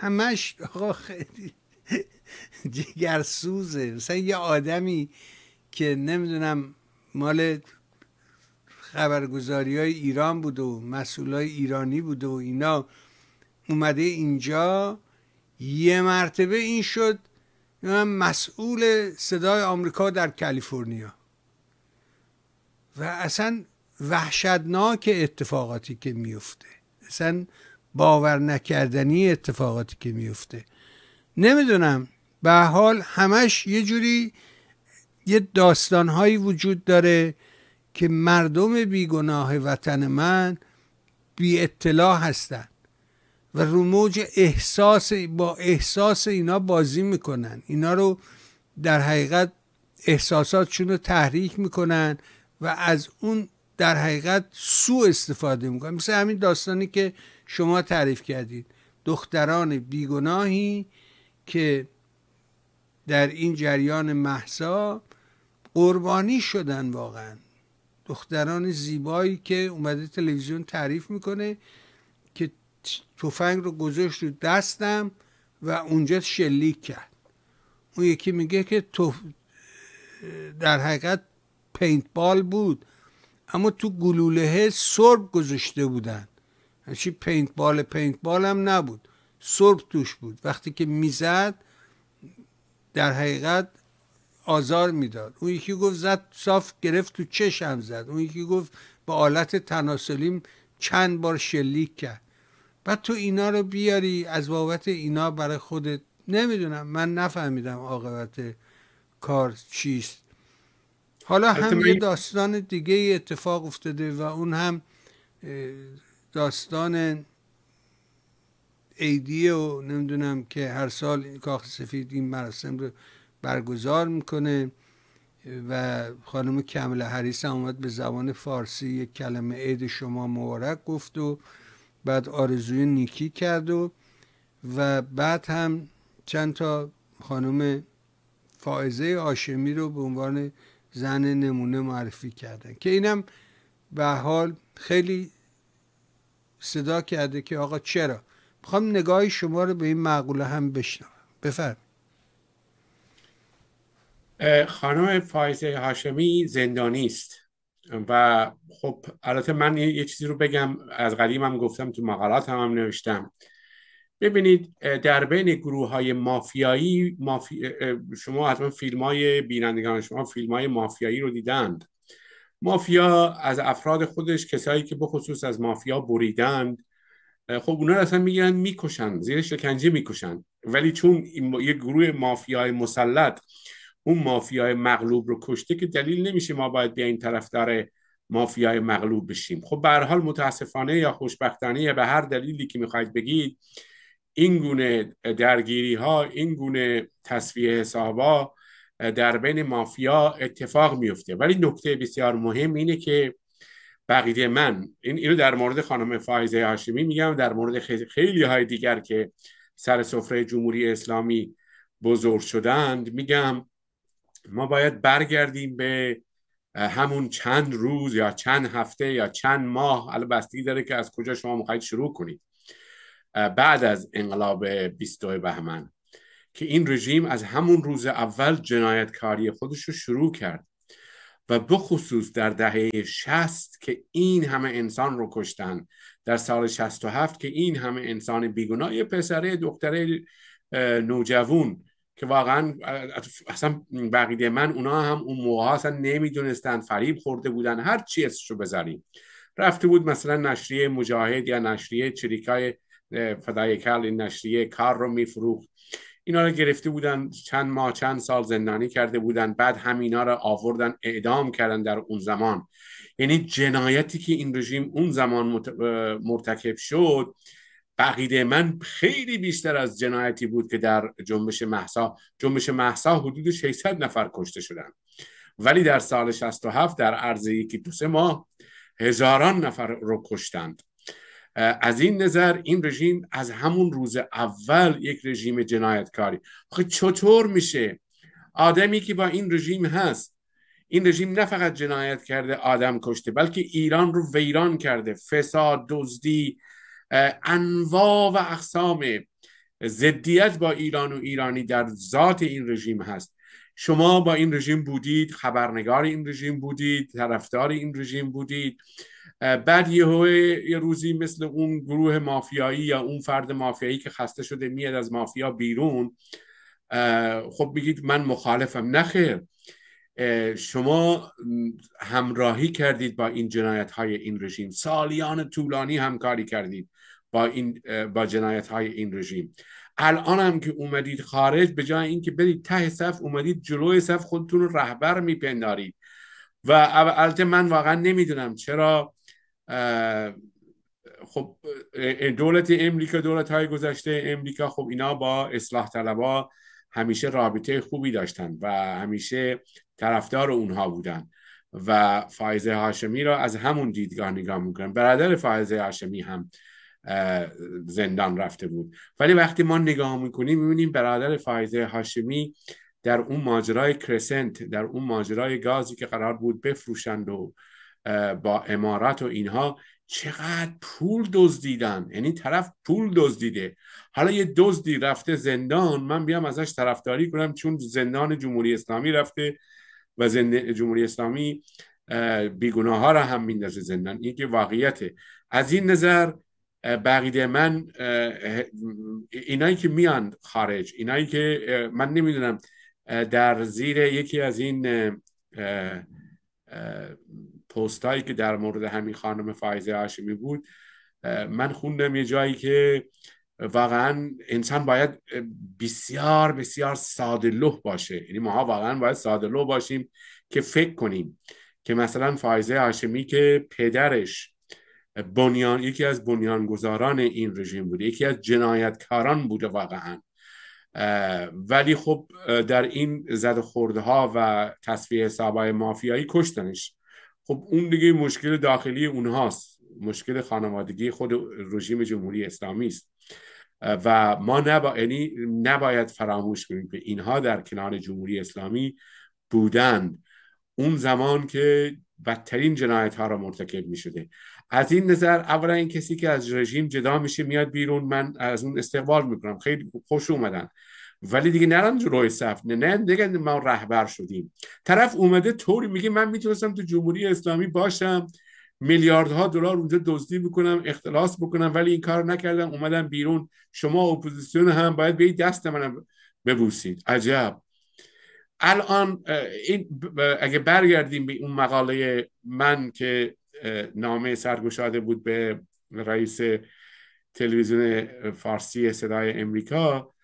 Speaker 1: همش آقا خیلی جگرسوزه مثلا یه آدمی که نمیدونم مال خبرگزاری های ایران بود و مسئول های ایرانی بود و اینا اومده اینجا یه مرتبه این شد مسئول صدای آمریکا در کالیفرنیا و اصلا وحشتناک اتفاقاتی که میفته اصلا باور نکردنی اتفاقاتی که میفته نمیدونم به حال همش یه جوری یه داستانهایی وجود داره که مردم بیگناه وطن من بی اطلاع هستن و رو موج احساس با احساس اینا بازی میکنن اینا رو در حقیقت احساساتشون رو تحریک میکنن و از اون در حقیقت سوء استفاده میکنن مثل همین داستانی که شما تعریف کردید دختران بیگناهی که در این جریان محسا قربانی شدن واقعا دختران زیبایی که اومده تلویزیون تعریف میکنه که تفنگ رو گذاشت رو دستم و اونجا شلیک کرد اون یکی میگه که تو در حقیقت پینت بال بود اما تو گلوله سرب گذاشته بودن چی پینت بال پینت بال هم نبود سرب توش بود وقتی که میزد در حقیقت آزار میداد اون یکی گفت زد صاف گرفت تو چشم زد اون یکی گفت به آلت تناسلیم چند بار شلیک کرد بعد تو اینا رو بیاری از بابت اینا برای خودت نمیدونم من نفهمیدم عاقبت کار چیست
Speaker 2: حالا هم یه
Speaker 1: داستان دیگه اتفاق افتاده و اون هم داستان ایدی و نمیدونم که هر سال کاخ سفید این مراسم رو برگزار میکنه و خانم کمل حریس هم اومد به زبان فارسی یک کلمه عید شما مبارک گفت و بعد آرزوی نیکی کرد و و بعد هم چند تا خانم فائزه آشمی رو به عنوان زن نمونه معرفی کردن که اینم به حال خیلی صدا کرده که آقا چرا میخوام نگاه شما رو به این معقوله هم بشنم بفرم
Speaker 2: خانم فایزه هاشمی زندانی است و خب البته من یه چیزی رو بگم از قدیمم گفتم تو مقالات هم, هم نوشتم ببینید در بین گروه های مافیایی مافی... شما حتما فیلم های بینندگان شما فیلم های مافیایی رو دیدند مافیا از افراد خودش کسایی که بخصوص از مافیا بریدند خب اونا اصلا میگیرن میکشن زیر شکنجه میکشن ولی چون یه گروه مافیای مسلط اون مافیای مغلوب رو کشته که دلیل نمیشه ما باید به این طرفدار مافیای مغلوب بشیم خب به حال متاسفانه یا خوشبختانه یا به هر دلیلی که میخواید بگید این گونه درگیری ها این گونه تصفیه حسابا در بین مافیا اتفاق میفته ولی نکته بسیار مهم اینه که بقیده من این اینو در مورد خانم فایزه هاشمی میگم در مورد خیلی های دیگر که سر سفره جمهوری اسلامی بزرگ شدند میگم ما باید برگردیم به همون چند روز یا چند هفته یا چند ماه الان بستگی داره که از کجا شما میخواید شروع کنید بعد از انقلاب 22 بهمن که این رژیم از همون روز اول جنایتکاری خودش رو شروع کرد و بخصوص در دهه شست که این همه انسان رو کشتن در سال و هفت که این همه انسان بیگناه یه پسره دختره نوجوون که واقعا اصلا بقیده من اونا هم اون موقع اصلا نمیدونستن فریب خورده بودن هر چی رو بذاریم رفته بود مثلا نشریه مجاهد یا نشریه چریکای فدای کل نشریه کار رو میفروخت اینا رو گرفته بودن چند ماه چند سال زندانی کرده بودن بعد همینا رو آوردن اعدام کردن در اون زمان یعنی جنایتی که این رژیم اون زمان مرتکب شد بقیده من خیلی بیشتر از جنایتی بود که در جنبش محسا جنبش محسا حدود 600 نفر کشته شدن ولی در سال 67 در عرض یکی دو سه ماه هزاران نفر رو کشتند از این نظر این رژیم از همون روز اول یک رژیم جنایتکاری خب چطور میشه آدمی که با این رژیم هست این رژیم نه فقط جنایت کرده آدم کشته بلکه ایران رو ویران کرده فساد دزدی انواع و اقسام ضدیت با ایران و ایرانی در ذات این رژیم هست شما با این رژیم بودید خبرنگار این رژیم بودید طرفدار این رژیم بودید بعد یهوه یه روزی مثل اون گروه مافیایی یا اون فرد مافیایی که خسته شده میاد از مافیا بیرون خب میگید من مخالفم نخیر شما همراهی کردید با این جنایت های این رژیم سالیان طولانی همکاری کردید با این با جنایت های این رژیم الان هم که اومدید خارج به جای اینکه برید ته صف اومدید جلوی صف خودتون رو رهبر میپندارید و البته من واقعا نمیدونم چرا خب دولت امریکا دولت های گذشته امریکا خب اینا با اصلاح طلبا همیشه رابطه خوبی داشتن و همیشه طرفدار اونها بودن و فائزه هاشمی را از همون دیدگاه نگاه میکنن برادر فائزه هاشمی هم زندان رفته بود ولی وقتی ما نگاه میکنیم میبینیم برادر فائزه هاشمی در اون ماجرای کرسنت در اون ماجرای گازی که قرار بود بفروشند و با امارات و اینها چقدر پول دزدیدن یعنی طرف پول دزدیده حالا یه دزدی رفته زندان من بیام ازش طرفداری کنم چون زندان جمهوری اسلامی رفته و زندان جمهوری اسلامی بیگناه ها را هم میندازه زندان این که واقعیته از این نظر بقیده من اینایی که میان خارج اینایی که من نمیدونم در زیر یکی از این پست که در مورد همین خانم فایزه هاشمی بود من خوندم یه جایی که واقعا انسان باید بسیار بسیار ساده لح باشه یعنی ماها واقعا باید ساده باشیم که فکر کنیم که مثلا فایزه هاشمی که پدرش بنیان یکی از بنیانگذاران این رژیم بود یکی از جنایتکاران بوده واقعا ولی خب در این زد خورده ها و تصفیه حسابهای مافیایی کشتنش خب اون دیگه مشکل داخلی اونهاست مشکل خانوادگی خود رژیم جمهوری اسلامی است و ما نبا... یعنی نباید فراموش کنیم که اینها در کنار جمهوری اسلامی بودند اون زمان که بدترین جنایت ها را مرتکب می شده از این نظر اولا این کسی که از رژیم جدا میشه میاد بیرون من از اون استقبال میکنم خیلی خوش اومدن ولی دیگه نرم روی صف نه نه نگن ما رهبر شدیم طرف اومده طوری میگه من میتونستم تو جمهوری اسلامی باشم میلیاردها دلار اونجا دزدی میکنم اختلاس بکنم ولی این کار نکردم اومدم بیرون شما اپوزیسیون هم باید به دست منم ببوسید عجب الان این اگه برگردیم به اون مقاله من که نامه سرگشاده بود به رئیس تلویزیون فارسی صدای امریکا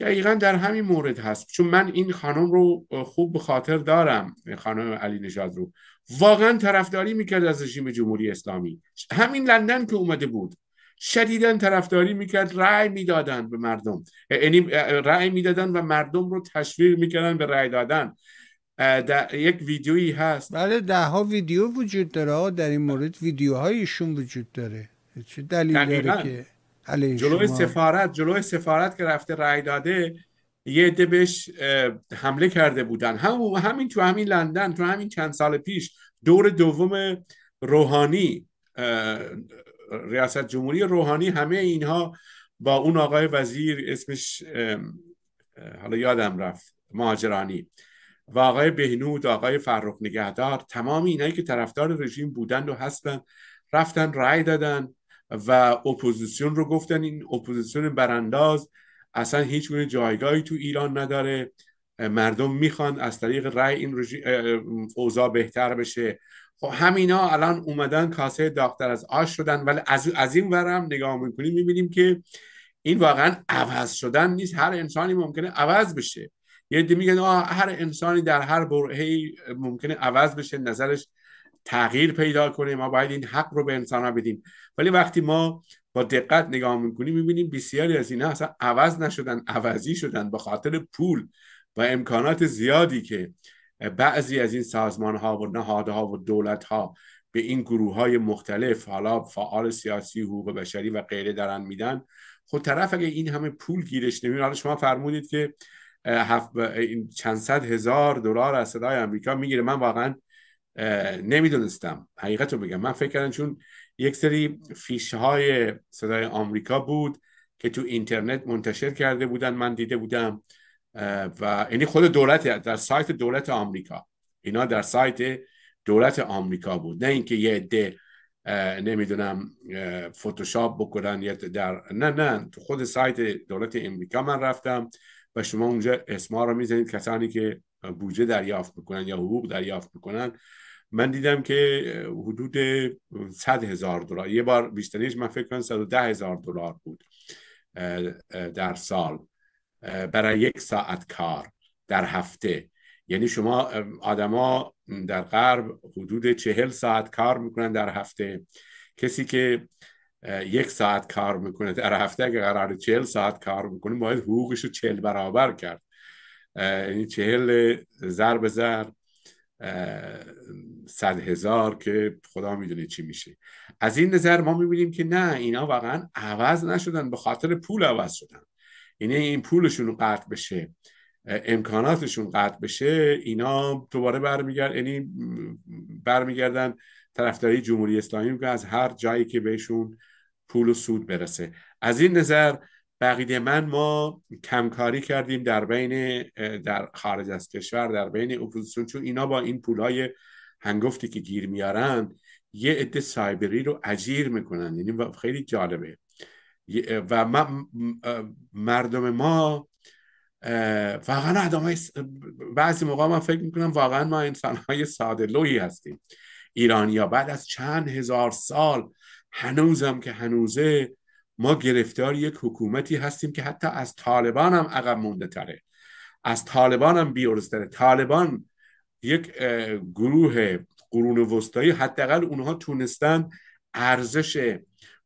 Speaker 2: دقیقا در همین مورد هست چون من این خانم رو خوب به خاطر دارم خانم علی نژاد رو واقعا طرفداری میکرد از رژیم جمهوری اسلامی همین لندن که اومده بود شدیدا طرفداری میکرد رأی میدادن به مردم یعنی رأی میدادن و مردم رو تشویق میکردن به رأی دادن در یک ویدیویی
Speaker 1: هست بله ده ها ویدیو وجود داره در این مورد ویدیوهایشون وجود داره چه دلیل داره که جلوی
Speaker 2: سفارت جلوی سفارت که رفته رأی داده یه عده بهش حمله کرده بودن هم همین تو همین لندن تو همین چند سال پیش دور دوم روحانی ریاست جمهوری روحانی همه اینها با اون آقای وزیر اسمش حالا یادم رفت مهاجرانی و آقای بهنود آقای فرخ نگهدار تمام اینایی که طرفدار رژیم بودند و هستن رفتن رای دادن و اپوزیسیون رو گفتن این اپوزیسیون برانداز اصلا هیچ گونه جایگاهی تو ایران نداره مردم میخوان از طریق رأی این رژی... اوضاع بهتر بشه خب همینا الان اومدن کاسه داختر از آش شدن ولی از, از این هم نگاه میکنیم میبینیم که این واقعا عوض شدن نیست هر انسانی ممکنه عوض بشه یه یعنی میگن هر انسانی در هر برهی ممکنه عوض بشه نظرش تغییر پیدا کنه ما باید این حق رو به انسان ها بدیم ولی وقتی ما با دقت نگاه میکنیم میبینیم بسیاری از اینها اصلا عوض نشدن عوضی شدن به خاطر پول و امکانات زیادی که بعضی از این سازمان ها و نهادها و دولت ها به این گروه های مختلف حالا فعال سیاسی حقوق بشری و غیره دارن میدن خود خب طرف اگه این همه پول گیرش نمیاد حالا شما فرمودید که هفت چند صد هزار دلار از صدای آمریکا میگیره من واقعا نمیدونستم حقیقت رو بگم من فکر کردم چون یک سری فیش های صدای آمریکا بود که تو اینترنت منتشر کرده بودن من دیده بودم و یعنی خود دولت در سایت دولت آمریکا اینا در سایت دولت آمریکا بود نه اینکه یه عده نمیدونم فتوشاپ بکنن یا در نه نه تو خود سایت دولت امریکا من رفتم و شما اونجا اسما رو میزنید کسانی که بودجه دریافت میکنن یا حقوق دریافت میکنن من دیدم که حدود 100 هزار دلار یه بار بیشتریش من فکر کنم 110 هزار دلار بود در سال برای یک ساعت کار در هفته یعنی شما آدما در غرب حدود چهل ساعت کار میکنن در هفته کسی که یک ساعت کار میکنه در هفته اگر قرار چهل ساعت کار میکنه باید حقوقش رو چهل برابر کرد این یعنی چهل زر به زر صد هزار که خدا میدونه چی میشه از این نظر ما میبینیم که نه اینا واقعا عوض نشدن به خاطر پول عوض شدن اینه یعنی این پولشون قطع بشه امکاناتشون قطع بشه اینا دوباره برمیگرد یعنی برمیگردن طرفداری جمهوری اسلامی که از هر جایی که بهشون پول و سود برسه از این نظر بقیده من ما کمکاری کردیم در بین در خارج از کشور در بین اپوزیسیون چون اینا با این پولای هنگفتی که گیر میارن یه عده سایبری رو اجیر میکنن یعنی خیلی جالبه و مردم ما واقعا آدم بعضی موقع من فکر میکنم واقعا ما انسان های ساده لوی هستیم ایرانیا بعد از چند هزار سال هنوزم که هنوزه ما گرفتار یک حکومتی هستیم که حتی از طالبان هم عقب مونده تره از طالبان هم بیارستره طالبان یک گروه قرون وسطایی حداقل اونها تونستن ارزش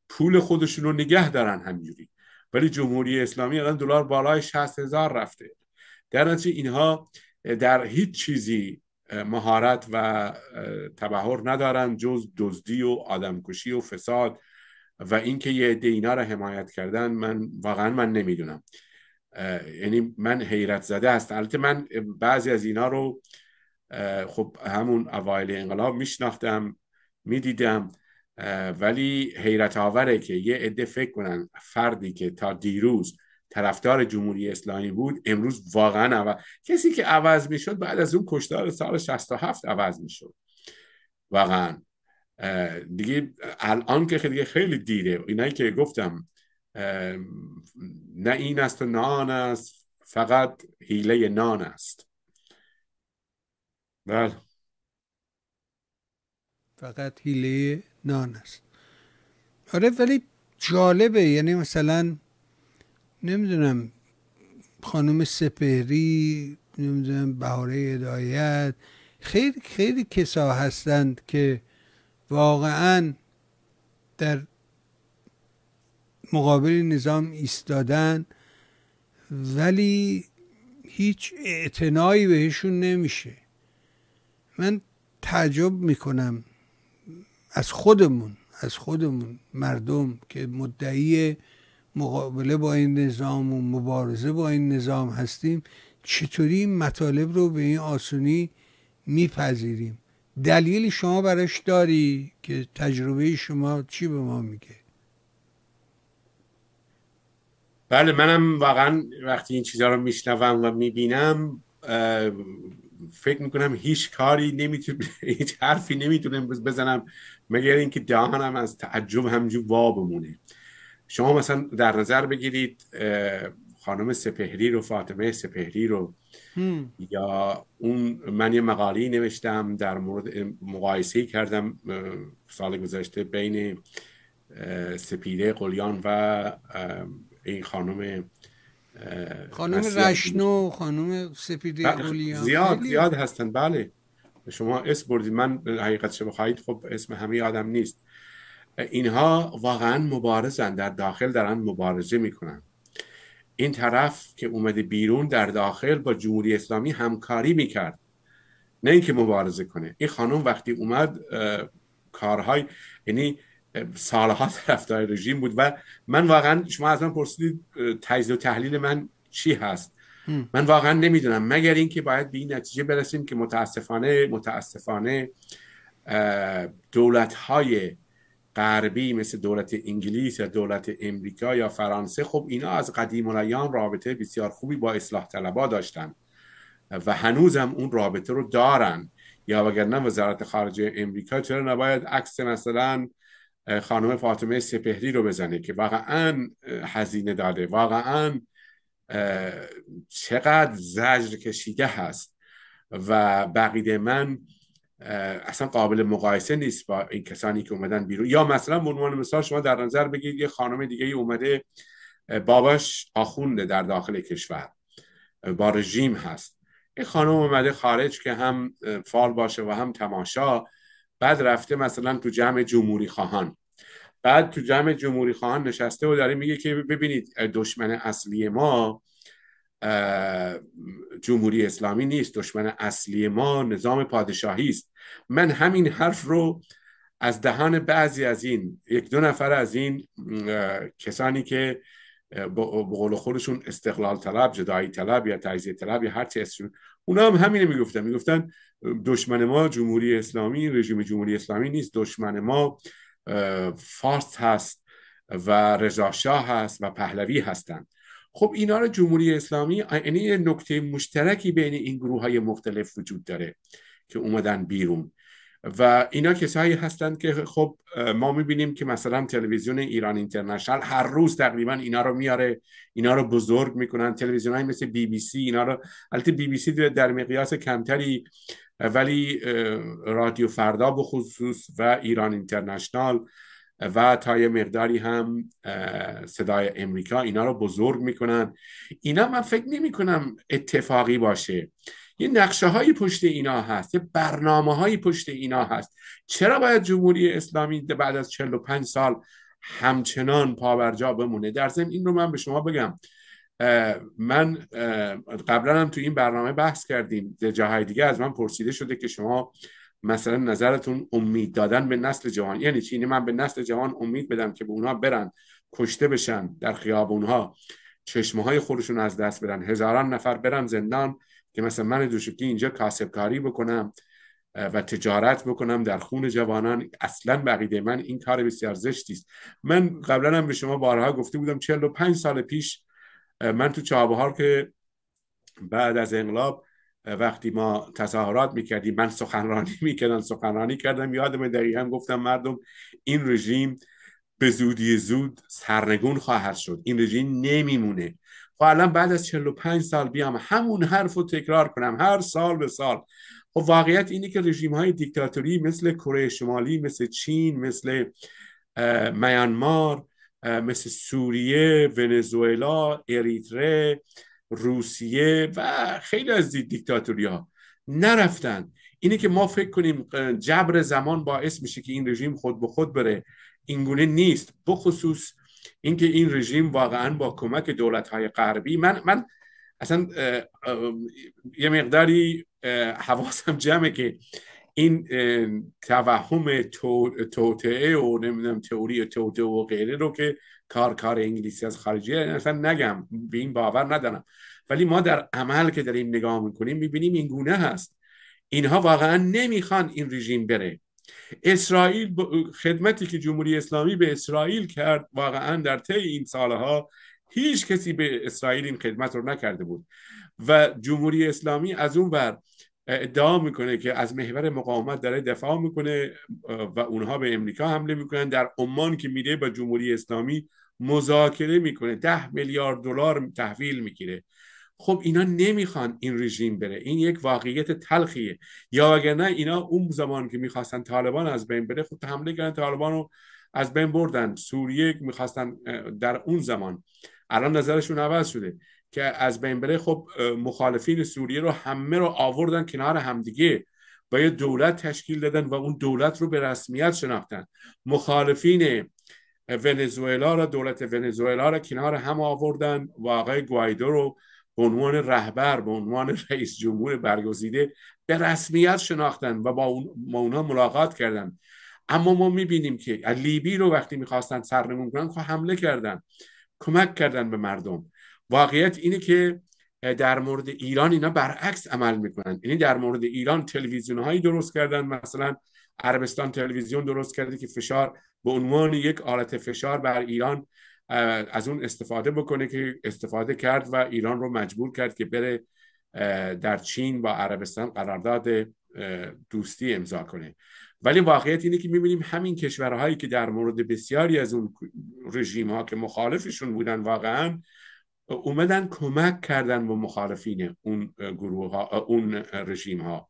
Speaker 2: پول خودشون رو نگه دارن همینجوری ولی جمهوری اسلامی الان دلار بالای 60 هزار رفته در نتیجه اینها در هیچ چیزی مهارت و تبهر ندارن جز دزدی و آدمکشی و فساد و اینکه یه عده اینا رو حمایت کردن من واقعا من نمیدونم یعنی من حیرت زده هستم البته من بعضی از اینا رو خب همون اوایل انقلاب میشناختم میدیدم ولی حیرت آوره که یه عده فکر کنن فردی که تا دیروز طرفدار جمهوری اسلامی بود امروز واقعا عوض... کسی که عوض میشد بعد از اون کشتار سال 67 عوض میشد واقعا دیگه الان که دیگه خیلی دیره اینایی که گفتم نه این است و نه است فقط هیله نان است بله
Speaker 1: فقط هیله نان است آره ولی جالبه یعنی مثلا نمیدونم خانم سپهری نمیدونم بهاره هدایت خیلی خیلی کسا هستند که واقعا در مقابل نظام ایستادن ولی هیچ اعتنایی بهشون نمیشه من تعجب میکنم از خودمون از خودمون مردم که مدعی مقابله با این نظام و مبارزه با این نظام هستیم چطوری این مطالب رو به این آسونی میپذیریم دلیلی شما براش داری که تجربه شما چی به ما میگه
Speaker 2: بله منم واقعا وقتی این چیزها رو میشنوم و میبینم فکر میکنم هیچ کاری نمیتونم هیچ حرفی نمیتونه بزنم مگر اینکه دهانم از تعجب همجور وا بمونه شما مثلا در نظر بگیرید خانم سپهری رو فاطمه سپهری رو یا اون من یه مقالی نوشتم در مورد مقایسه کردم سال گذشته بین سپیده قلیان و این خانم خانم رشنو
Speaker 1: خانم سپیده بله، قلیان زیاد زیاد
Speaker 2: هستن بله شما اسم بردید من حقیقت شما خواهید خب اسم همه آدم نیست اینها واقعا مبارزن در داخل دارن مبارزه میکنن این طرف که اومده بیرون در داخل با جمهوری اسلامی همکاری میکرد نه اینکه مبارزه کنه این خانم وقتی اومد کارهای یعنی سالها *laughs* طرفدار رژیم بود و من واقعا شما از من پرسیدید تجزیه و تحلیل من چی هست من واقعا نمیدونم مگر اینکه باید به این نتیجه برسیم که متاسفانه متاسفانه دولت های غربی مثل دولت انگلیس یا دولت امریکا یا فرانسه خب اینا از قدیم الایام رابطه بسیار خوبی با اصلاح طلبا داشتن و هنوزم اون رابطه رو دارن یا وگرنه وزارت خارجه امریکا چرا نباید عکس مثلا خانم فاطمه سپهری رو بزنه که واقعا هزینه داده واقعا چقدر زجر کشیده هست و بقیده من اصلا قابل مقایسه نیست با این کسانی که اومدن بیرون یا مثلا به عنوان مثال شما در نظر بگیرید یه خانم دیگه ای اومده باباش آخونده در داخل کشور با رژیم هست این خانم اومده خارج که هم فال باشه و هم تماشا بعد رفته مثلا تو جمع جمهوری خواهان بعد تو جمع جمهوری خواهان نشسته و داره میگه که ببینید دشمن اصلی ما جمهوری اسلامی نیست دشمن اصلی ما نظام پادشاهی است من همین حرف رو از دهان بعضی از این یک دو نفر از این کسانی که به قول خودشون استقلال طلب جدایی طلب یا تجزیه طلب یا هر چی اونا هم همینه میگفتن میگفتن دشمن ما جمهوری اسلامی رژیم جمهوری اسلامی نیست دشمن ما فارس هست و رضا شاه هست و پهلوی هستند خب اینا رو جمهوری اسلامی یعنی نکته مشترکی بین این گروه های مختلف وجود داره که اومدن بیرون و اینا کسایی هستند که خب ما میبینیم که مثلا تلویزیون ایران اینترنشنال هر روز تقریبا اینا رو میاره اینا رو بزرگ میکنن تلویزیون های مثل بی بی سی اینا رو البته بی بی سی در مقیاس کمتری ولی رادیو فردا به خصوص و ایران اینترنشنال و تا یه مقداری هم صدای امریکا اینا رو بزرگ میکنن اینا من فکر نمی کنم اتفاقی باشه یه نقشه های پشت اینا هست یه برنامه های پشت اینا هست چرا باید جمهوری اسلامی بعد از 45 سال همچنان جا بمونه در ضمن این رو من به شما بگم من قبلا هم تو این برنامه بحث کردیم جاهای دیگه از من پرسیده شده که شما مثلا نظرتون امید دادن به نسل جوان یعنی چی یعنی من به نسل جوان امید بدم که به اونها برن کشته بشن در خیابونها چشمه های خودشون از دست بدن. هزاران نفر برن زندان که مثلا من دوشکی اینجا کاسبکاری بکنم و تجارت بکنم در خون جوانان اصلا بقیده من این کار بسیار زشتی است من قبلا هم به شما بارها گفته بودم 45 سال پیش من تو چابهار که بعد از انقلاب وقتی ما تظاهرات میکردیم من سخنرانی *laughs* میکردم سخنرانی کردم یادم دقیقا گفتم مردم این رژیم به زودی زود سرنگون خواهد شد این رژیم نمیمونه خب الان بعد از 45 سال بیام همون حرف رو تکرار کنم هر سال به سال و خب واقعیت اینه که رژیم های دیکتاتوری مثل کره شمالی مثل چین مثل میانمار مثل سوریه ونزوئلا اریتره روسیه و خیلی از دیکتاتوری ها نرفتن اینه که ما فکر کنیم جبر زمان باعث میشه که این رژیم خود به خود بره اینگونه نیست بخصوص اینکه این رژیم واقعا با کمک دولت های غربی من من اصلا یه مقداری حواسم جمعه که این توهم توتعه و نمیدونم تئوری توتعه و غیره رو که کار کار انگلیسی از خارجیه اصلا نگم به این باور ندارم ولی ما در عمل که داریم نگاه میکنیم میبینیم این گونه هست اینها واقعا نمیخوان این رژیم بره اسرائیل خدمتی که جمهوری اسلامی به اسرائیل کرد واقعا در طی این سالها هیچ کسی به اسرائیل این خدمت رو نکرده بود و جمهوری اسلامی از اون بر ادعا میکنه که از محور مقاومت داره دفاع میکنه و اونها به امریکا حمله میکنن در عمان که میره با جمهوری اسلامی مذاکره میکنه ده میلیارد دلار تحویل میگیره خب اینا نمیخوان این رژیم بره این یک واقعیت تلخیه یا اگر نه اینا اون زمان که میخواستن طالبان از بین بره خب حمله کردن طالبان رو از بین بردن سوریه میخواستن در اون زمان الان نظرشون عوض شده که از بین بره خب مخالفین سوریه رو همه رو آوردن کنار همدیگه و یه دولت تشکیل دادن و اون دولت رو به رسمیت شناختن مخالفین ونزوئلا را دولت ونزوئلا را کنار هم آوردن و آقای گوایدو رو به عنوان رهبر به عنوان رئیس جمهور برگزیده به رسمیت شناختن و با, اون، اونها ملاقات کردن اما ما میبینیم که لیبی رو وقتی میخواستن سرنگون کنن که خب، حمله کردن کمک کردن به مردم واقعیت اینه که در مورد ایران اینا برعکس عمل میکنن یعنی در مورد ایران تلویزیون هایی درست کردن مثلا عربستان تلویزیون درست کرده که فشار به عنوان یک آلت فشار بر ایران از اون استفاده بکنه که استفاده کرد و ایران رو مجبور کرد که بره در چین با عربستان قرارداد دوستی امضا کنه ولی واقعیت اینه که میبینیم همین کشورهایی که در مورد بسیاری از اون رژیم ها که مخالفشون بودن واقعا اومدن کمک کردن به مخالفین اون گروه ها، اون رژیم ها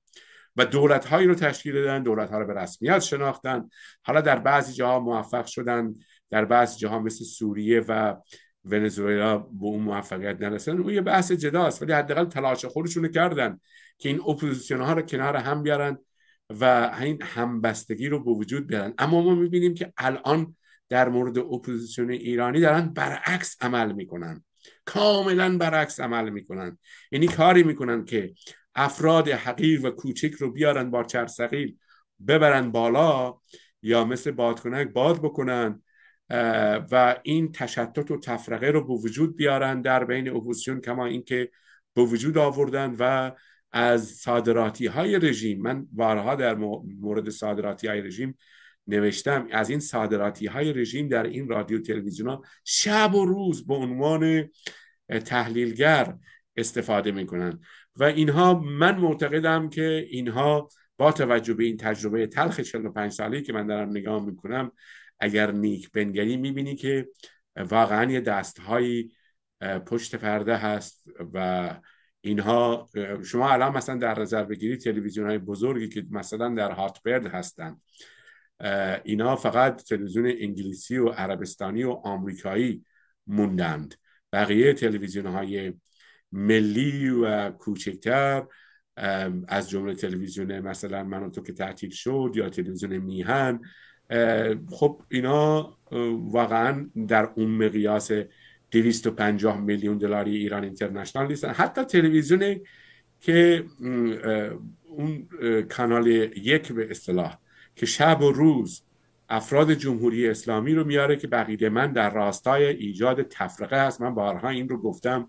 Speaker 2: و دولت هایی رو تشکیل دادن دولت ها رو به رسمیت شناختن حالا در بعضی جاها موفق شدن در بعضی جاها مثل سوریه و ونزوئلا به اون موفقیت نرسن اون یه بحث جداست ولی حداقل تلاش خودشون کردن که این اپوزیسیون ها رو کنار هم بیارن و این همبستگی رو به وجود بیارن اما ما میبینیم که الان در مورد اپوزیسیون ایرانی دارن برعکس عمل میکنن کاملا برعکس عمل میکنن یعنی کاری میکنن که افراد حقیق و کوچک رو بیارن با چرسقیل ببرن بالا یا مثل بادکنک باد بکنن و این تشتت و تفرقه رو به وجود بیارن در بین اپوزیسیون کما اینکه به وجود آوردن و از صادراتی های رژیم من بارها در مورد صادراتی های رژیم نوشتم از این صادراتی های رژیم در این رادیو تلویزیون ها شب و روز به عنوان تحلیلگر استفاده میکنن و اینها من معتقدم که اینها با توجه به این تجربه تلخ 45 سالی که من دارم نگاه میکنم اگر نیک بنگری میبینی که واقعا یه دستهایی پشت پرده هست و اینها شما الان مثلا در نظر تلویزیون های بزرگی که مثلا در هاتبرد هستند اینا فقط تلویزیون انگلیسی و عربستانی و آمریکایی موندند بقیه تلویزیون های ملی و کوچکتر از جمله تلویزیون مثلا من تو که تعطیل شد یا تلویزیون میهن خب اینا واقعا در اون مقیاس 250 میلیون دلاری ایران اینترنشنال نیستن حتی تلویزیونی که اون کانال یک به اصطلاح که شب و روز افراد جمهوری اسلامی رو میاره که بقیده من در راستای ایجاد تفرقه هست من بارها این رو گفتم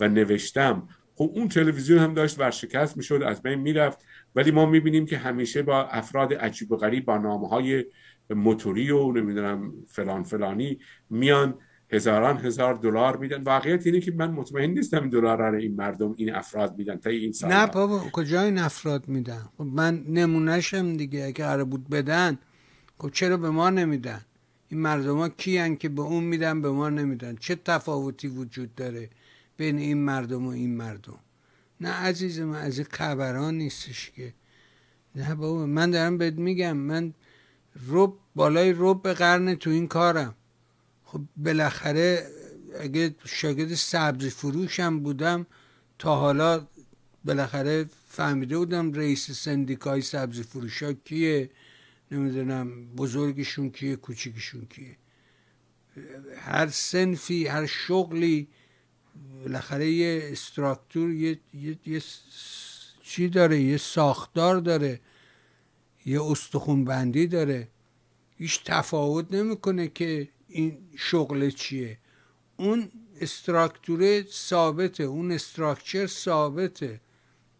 Speaker 2: و نوشتم خب اون تلویزیون هم داشت ورشکست میشد از بین میرفت ولی ما میبینیم که همیشه با افراد عجیب و غریب با های موتوری و نمیدونم فلان فلانی میان هزاران هزار دلار میدن واقعیت اینه که من مطمئن نیستم دلار رو این مردم این افراد میدن تا این سال نه بابا
Speaker 1: کجا این افراد میدن خب من نمونهشم دیگه اگه قرار بود بدن خب چرا به ما نمیدن این مردم ها کیان که به اون میدن به ما نمیدن چه تفاوتی وجود داره بین این مردم و این مردم نه عزیز من از خبران نیستش که نه بابا من دارم بهت میگم من رب بالای رب قرن تو این کارم خب بالاخره اگه شاگرد سبزی فروشم بودم تا حالا بالاخره فهمیده بودم رئیس سندیکای سبزی ها کیه نمیدونم بزرگشون کیه کوچیکشون کیه هر سنفی هر شغلی بالاخره یه استراکتور یه،, یه،, چی داره یه ساختار داره یه استخون بندی داره هیچ تفاوت نمیکنه که این شغل چیه اون استراکتوره ثابته اون استراکچر ثابته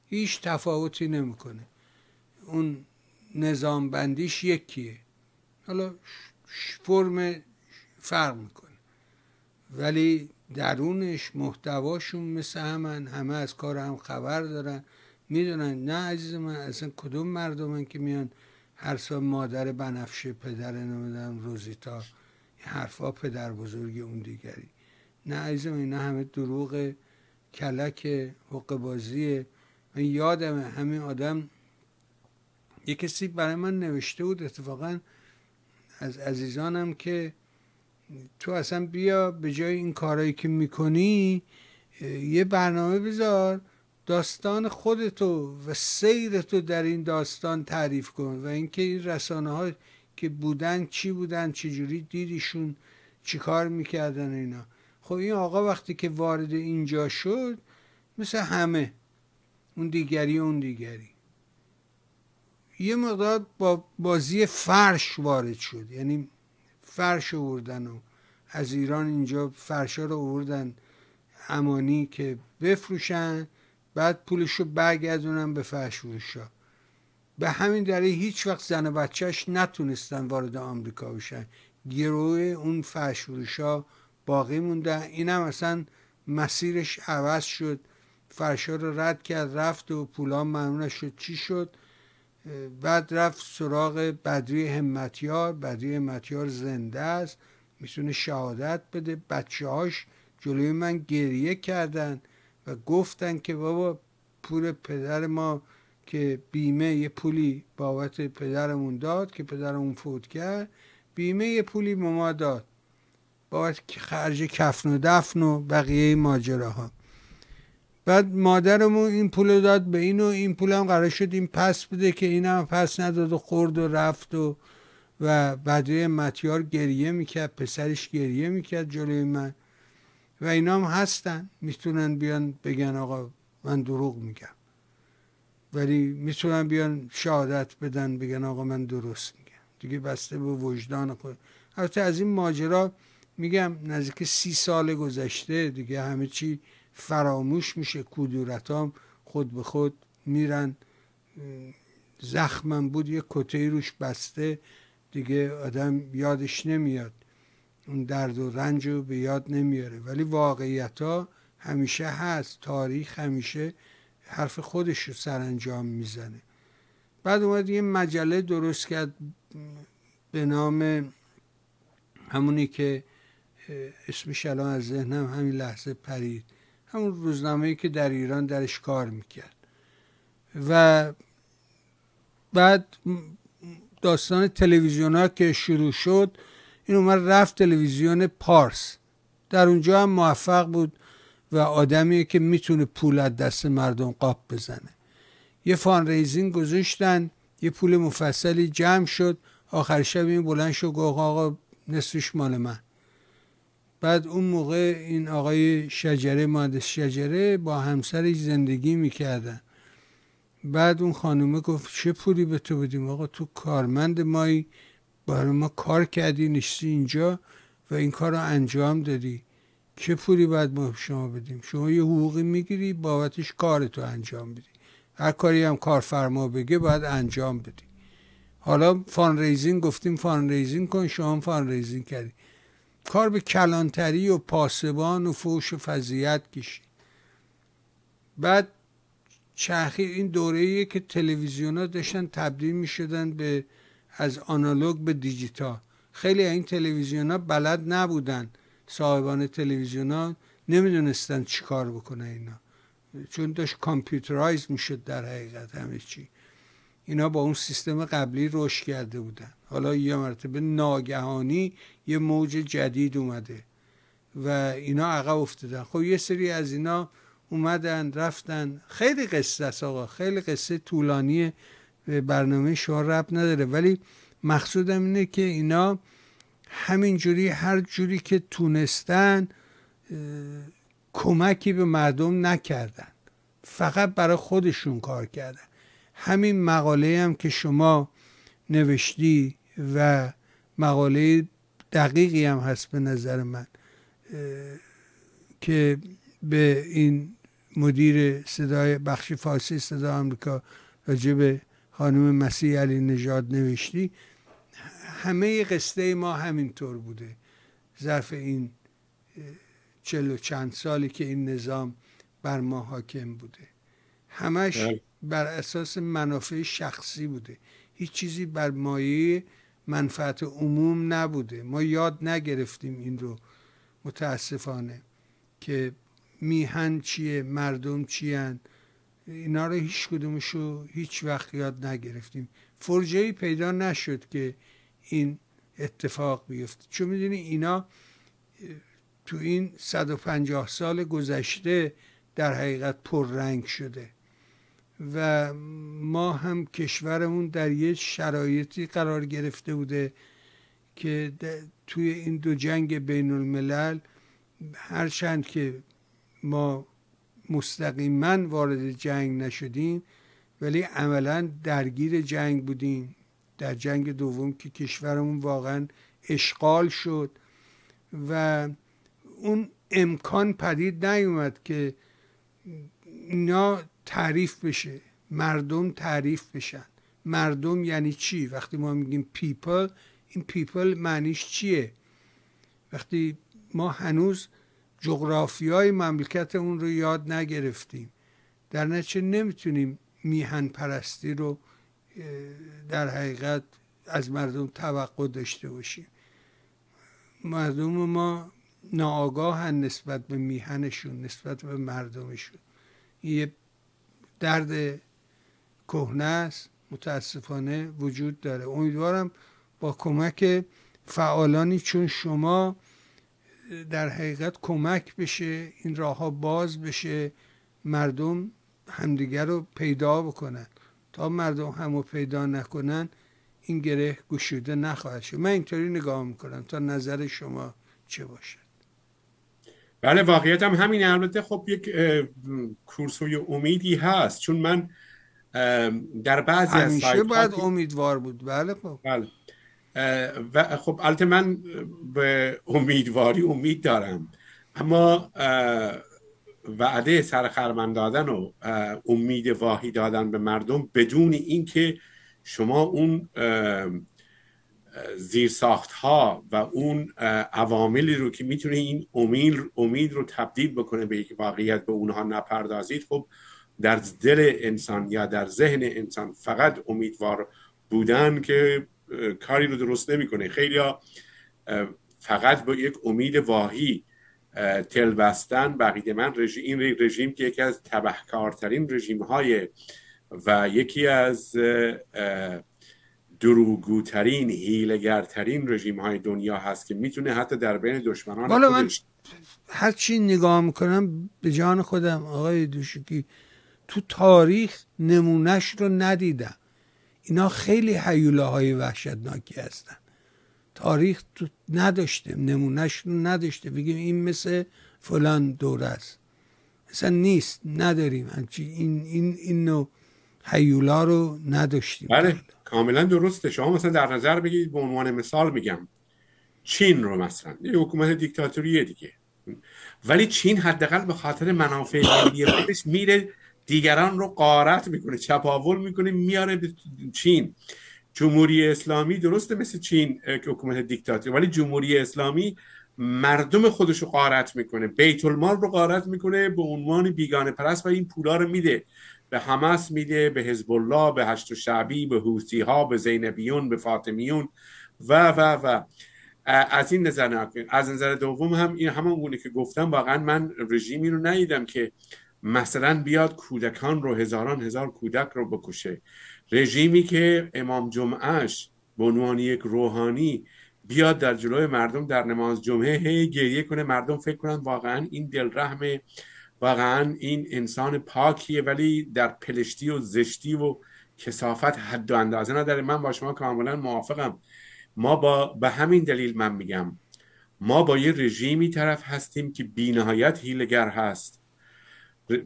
Speaker 1: هیچ تفاوتی نمیکنه اون نظام بندیش یکیه حالا فرم فرق میکنه ولی درونش محتواشون مثل همن همه از کار هم خبر دارن میدونن نه عزیز من اصلا کدوم مردمن که میان هر سال مادر بنفشه پدر نمیدونم روزیتا حرفا پدر بزرگی اون دیگری نه عزیزم اینا همه دروغ کلک حق بازیه من یادمه همین آدم یه کسی برای من نوشته بود اتفاقا از عزیزانم که تو اصلا بیا به جای این کارهایی که میکنی یه برنامه بذار داستان خودتو و سیرتو در این داستان تعریف کن و اینکه این رسانه ها که بودن چی بودن چجوری دیدیشون کار میکردن اینا خب این آقا وقتی که وارد اینجا شد مثل همه اون دیگری اون دیگری یه مقدار با بازی فرش وارد شد یعنی فرش آوردن و از ایران اینجا فرشا رو آوردن امانی که بفروشن بعد پولش رو برگردونن به فرش فروشا به همین دلیل هیچ وقت زن و بچهش نتونستن وارد آمریکا بشن گروه اون ها باقی موندن اینم اصلا مسیرش عوض شد فرشا رو رد کرد رفت و پولا ممنونش شد چی شد بعد رفت سراغ بدری همتیار بدری همتیار زنده است میتونه شهادت بده بچه هاش جلوی من گریه کردن و گفتن که بابا پول پدر ما که بیمه یه پولی بابت پدرمون داد که پدرمون فوت کرد بیمه یه پولی به ما داد بابت خرج کفن و دفن و بقیه ماجراها بعد مادرمون این پول داد به اینو این پول هم قرار شد این پس بده که این هم پس نداد و خورد و رفت و و بعد متیار گریه میکرد پسرش گریه میکرد جلوی من و اینا هم هستن میتونن بیان بگن آقا من دروغ میگم ولی میتونن بیان شهادت بدن بگن آقا من درست میگم دیگه بسته به وجدان خود البته از این ماجرا میگم نزدیک سی سال گذشته دیگه همه چی فراموش میشه کدورتام خود به خود میرن زخمم بود یه کته روش بسته دیگه آدم یادش نمیاد اون درد و رنج رو به یاد نمیاره ولی واقعیت ها همیشه هست تاریخ همیشه حرف خودش رو سرانجام میزنه بعد اومد یه مجله درست کرد به نام همونی که اسمش الان از ذهنم همین لحظه پرید همون روزنامه‌ای که در ایران درش کار میکرد و بعد داستان تلویزیون ها که شروع شد این اومد رفت تلویزیون پارس در اونجا هم موفق بود و آدمیه که میتونه پول از دست مردم قاب بزنه یه فان گذاشتن یه پول مفصلی جمع شد آخر شب این بلند شد گفت آقا نصفش مال من بعد اون موقع این آقای شجره مهندس شجره با همسرش زندگی میکردن بعد اون خانومه گفت چه پولی به تو بدیم آقا تو کارمند مایی برای ما کار کردی نشستی اینجا و این کار رو انجام دادی چه پولی باید ما شما بدیم شما یه حقوقی میگیری بابتش کارتو انجام بدی هر کاری هم کارفرما بگه باید انجام بدی حالا فان ریزین گفتیم فان ریزین کن شما هم فان ریزین کردی کار به کلانتری و پاسبان و فوش و فضیعت کشی بعد چرخی این دوره ایه که تلویزیون داشتن تبدیل می شدن به از آنالوگ به دیجیتال خیلی این تلویزیون بلد نبودن صاحبان تلویزیون ها نمیدونستن چی کار بکنه اینا چون داشت کامپیوترایز میشد در حقیقت همه چی اینا با اون سیستم قبلی رشد کرده بودن حالا یه مرتبه ناگهانی یه موج جدید اومده و اینا عقب افتادن خب یه سری از اینا اومدن رفتن خیلی قصه است آقا خیلی قصه طولانی برنامه شما رب نداره ولی مقصودم اینه که اینا همینجوری هر جوری که تونستن کمکی به مردم نکردن فقط برای خودشون کار کردن همین مقاله هم که شما نوشتی و مقاله دقیقی هم هست به نظر من که به این مدیر صدای بخش فارسی صدا آمریکا راجع به خانم مسیح علی نژاد نوشتی همه قصه ما همینطور بوده ظرف این و چند سالی که این نظام بر ما حاکم بوده همش بله. بر اساس منافع شخصی بوده هیچ چیزی بر مایه منفعت عموم نبوده ما یاد نگرفتیم این رو متاسفانه که میهن چیه مردم چیان اینا رو هیچ رو هیچ وقت یاد نگرفتیم فرجه پیدا نشد که این اتفاق بیفته چون میدونی اینا تو این 150 سال گذشته در حقیقت پررنگ شده و ما هم کشورمون در یه شرایطی قرار گرفته بوده که توی این دو جنگ بین الملل هرچند که ما مستقیما وارد جنگ نشدیم ولی عملا درگیر جنگ بودیم در جنگ دوم که کشورمون واقعا اشغال شد و اون امکان پدید نیومد که اینا تعریف بشه مردم تعریف بشن مردم یعنی چی وقتی ما میگیم پیپل این پیپل معنیش چیه وقتی ما هنوز جغرافیای مملکت اون رو یاد نگرفتیم در نتیجه نمیتونیم میهن پرستی رو در حقیقت از مردم توقع داشته باشیم مردم ما ناآگاهن نسبت به میهنشون نسبت به مردمشون یه درد کهنه است متاسفانه وجود داره امیدوارم با کمک فعالانی چون شما در حقیقت کمک بشه این راه ها باز بشه مردم همدیگر رو پیدا بکنن تا مردم همو پیدا نکنن این گره گشوده نخواهد شد من اینطوری نگاه میکنم تا نظر شما چه باشد
Speaker 2: بله واقعیت هم همینه البته خب یک کورسوی امیدی هست چون من در بعض همیشه باید
Speaker 1: امیدوار بود بله خب
Speaker 2: بله و خب البته من به امیدواری امید دارم اما وعده سرخرمن دادن و امید واهی دادن به مردم بدون اینکه شما اون زیرساخت ها و اون عواملی رو که میتونه این امید, امید رو تبدیل بکنه به یک واقعیت به اونها نپردازید خب در دل انسان یا در ذهن انسان فقط امیدوار بودن که کاری رو درست نمیکنه خیلی ها فقط با یک امید واهی تل بقیه من رژیم این رژیم که یکی از تبهکارترین رژیم های و یکی از دروگوترین هیلگرترین رژیم های دنیا هست که میتونه حتی در بین دشمنان حالا من
Speaker 1: هر چی نگاه میکنم به جان خودم آقای دوشکی تو تاریخ نمونهش رو ندیدم اینا خیلی حیوله های وحشتناکی هستن تاریخ نداشته نمونهش رو نداشته بگیم این مثل فلان دوره است مثلا نیست نداریم این این اینو نوع حیولا رو نداشتیم بله
Speaker 2: کاملا درسته شما مثلا در نظر بگیرید به عنوان مثال میگم چین رو مثلا یه حکومت دیکتاتوری دیگه ولی چین حداقل به خاطر منافع ملی خودش میره دیگران رو قارت میکنه چپاول میکنه میاره به چین جمهوری اسلامی درسته مثل چین که حکومت دیکتاتوری ولی جمهوری اسلامی مردم خودش رو غارت میکنه بیت المال رو غارت میکنه به عنوان بیگانه پرست و این پولا رو میده به حماس میده به حزب الله به هشت شعبی به حوثی ها به زینبیون به فاطمیون و و و از این نظر از نظر دوم هم این همان گونه که گفتم واقعا من رژیمی رو ندیدم که مثلا بیاد کودکان رو هزاران هزار کودک رو بکشه رژیمی که امام جمعهش به عنوان یک روحانی بیاد در جلوی مردم در نماز جمعه هی گریه کنه مردم فکر کنن واقعا این دل رحمه واقعا این انسان پاکیه ولی در پلشتی و زشتی و کسافت حد و اندازه نداره من با شما کاملا موافقم ما با به همین دلیل من میگم ما با یه رژیمی طرف هستیم که بینهایت هیلگر هست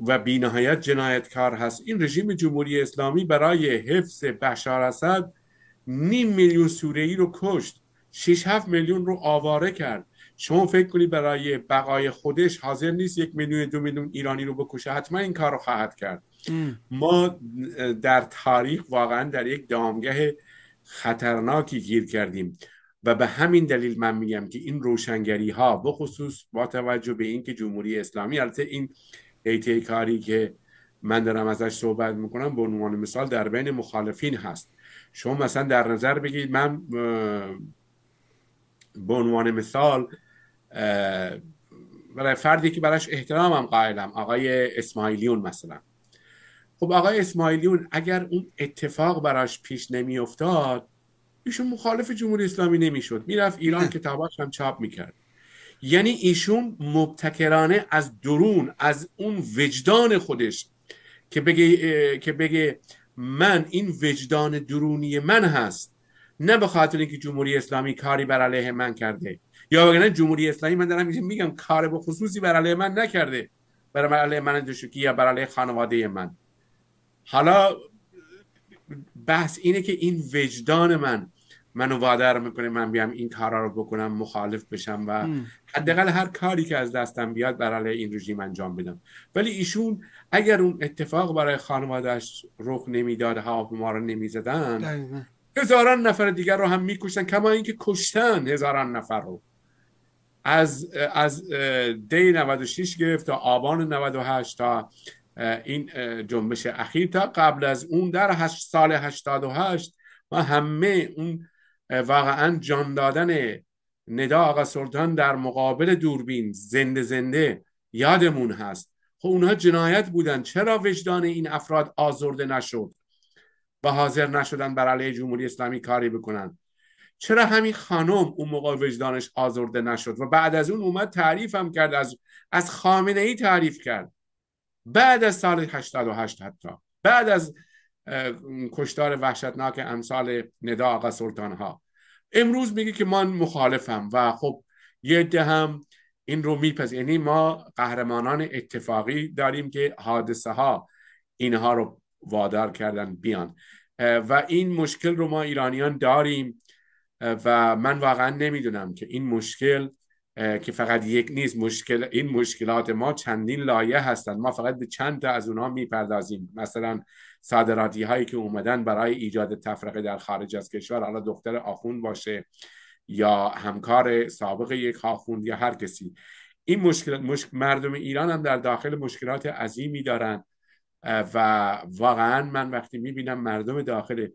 Speaker 2: و بی نهایت جنایتکار هست این رژیم جمهوری اسلامی برای حفظ بشار اسد نیم میلیون سوریه رو کشت 6 7 میلیون رو آواره کرد شما فکر کنید برای بقای خودش حاضر نیست یک میلیون دو میلیون ایرانی رو بکشه حتما این کار رو خواهد کرد ما در تاریخ واقعا در یک دامگه خطرناکی گیر کردیم و به همین دلیل من میگم که این روشنگری ها بخصوص با توجه به اینکه جمهوری اسلامی البته این ای کاری که من دارم ازش صحبت میکنم به عنوان مثال در بین مخالفین هست شما مثلا در نظر بگیرید من به عنوان مثال برای فردی که براش احترامم قائلم آقای اسماعیلیون مثلا خب آقای اسماعیلیون اگر اون اتفاق براش پیش نمیافتاد ایشون مخالف جمهوری اسلامی نمیشد میرفت ایران *laughs* کتاباش هم چاپ میکرد یعنی ایشون مبتکرانه از درون از اون وجدان خودش که بگه, که بگه من این وجدان درونی من هست نه به خاطر اینکه جمهوری اسلامی کاری بر علیه من کرده یا وگرنه جمهوری اسلامی من دارم میگم کار به خصوصی بر علیه من نکرده بر علیه من دشکی یا بر علیه خانواده من حالا بحث اینه که این وجدان من منو وادار میکنه من بیام این کارا رو بکنم مخالف بشم و حداقل هر کاری که از دستم بیاد برای این رژیم انجام بدم ولی ایشون اگر اون اتفاق برای خانوادهش رخ نمیداد ما رو نمیزدن هزاران نفر دیگر رو هم میکشتن کما اینکه کشتن هزاران نفر رو از از دی 96 گرفت تا آبان 98 تا این جنبش اخیر تا قبل از اون در هشت سال 88 و همه اون واقعا جان دادن ندا آقا سلطان در مقابل دوربین زنده زنده یادمون هست خب اونها جنایت بودن چرا وجدان این افراد آزرده نشد و حاضر نشدن بر علیه جمهوری اسلامی کاری بکنن چرا همین خانم اون موقع وجدانش آزرده نشد و بعد از اون اومد تعریف هم کرد از از خامنه ای تعریف کرد بعد از سال 88 حتی بعد از کشتار وحشتناک امثال ندا آقا سلطان ها امروز میگه که من مخالفم و خب یه ده هم این رو میپذیر یعنی ما قهرمانان اتفاقی داریم که حادثه ها اینها رو وادار کردن بیان و این مشکل رو ما ایرانیان داریم و من واقعا نمیدونم که این مشکل که فقط یک نیست مشکل این مشکلات ما چندین لایه هستند ما فقط به چند تا از اونها میپردازیم مثلا صادراتی هایی که اومدن برای ایجاد تفرقه در خارج از کشور حالا دختر آخوند باشه یا همکار سابق یک آخوند یا هر کسی این مشکل مردم ایران هم در داخل مشکلات عظیمی دارن و واقعا من وقتی میبینم مردم داخل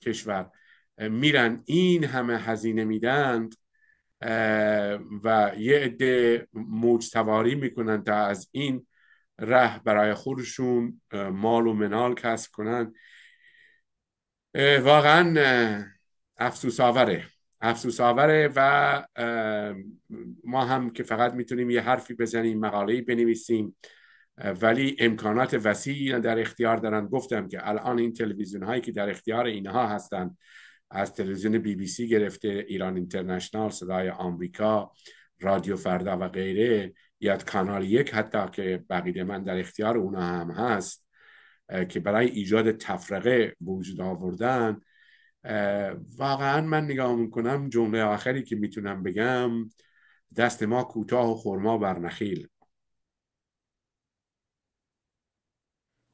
Speaker 2: کشور میرن این همه هزینه میدند و یه عده موج سواری میکنن تا از این ره برای خودشون مال و منال کسب کنن واقعا افسوس آوره افسوس آوره و ما هم که فقط میتونیم یه حرفی بزنیم ای بنویسیم ولی امکانات وسیعی در اختیار دارن گفتم که الان این تلویزیون هایی که در اختیار اینها هستند از تلویزیون بی بی سی گرفته ایران اینترنشنال صدای آمریکا رادیو فردا و غیره یاد کانال یک حتی که بقیده من در اختیار اونا هم هست که برای ایجاد تفرقه بوجود وجود آوردن واقعا من نگاه میکنم جمله آخری که میتونم بگم دست ما کوتاه و خورما بر نخیل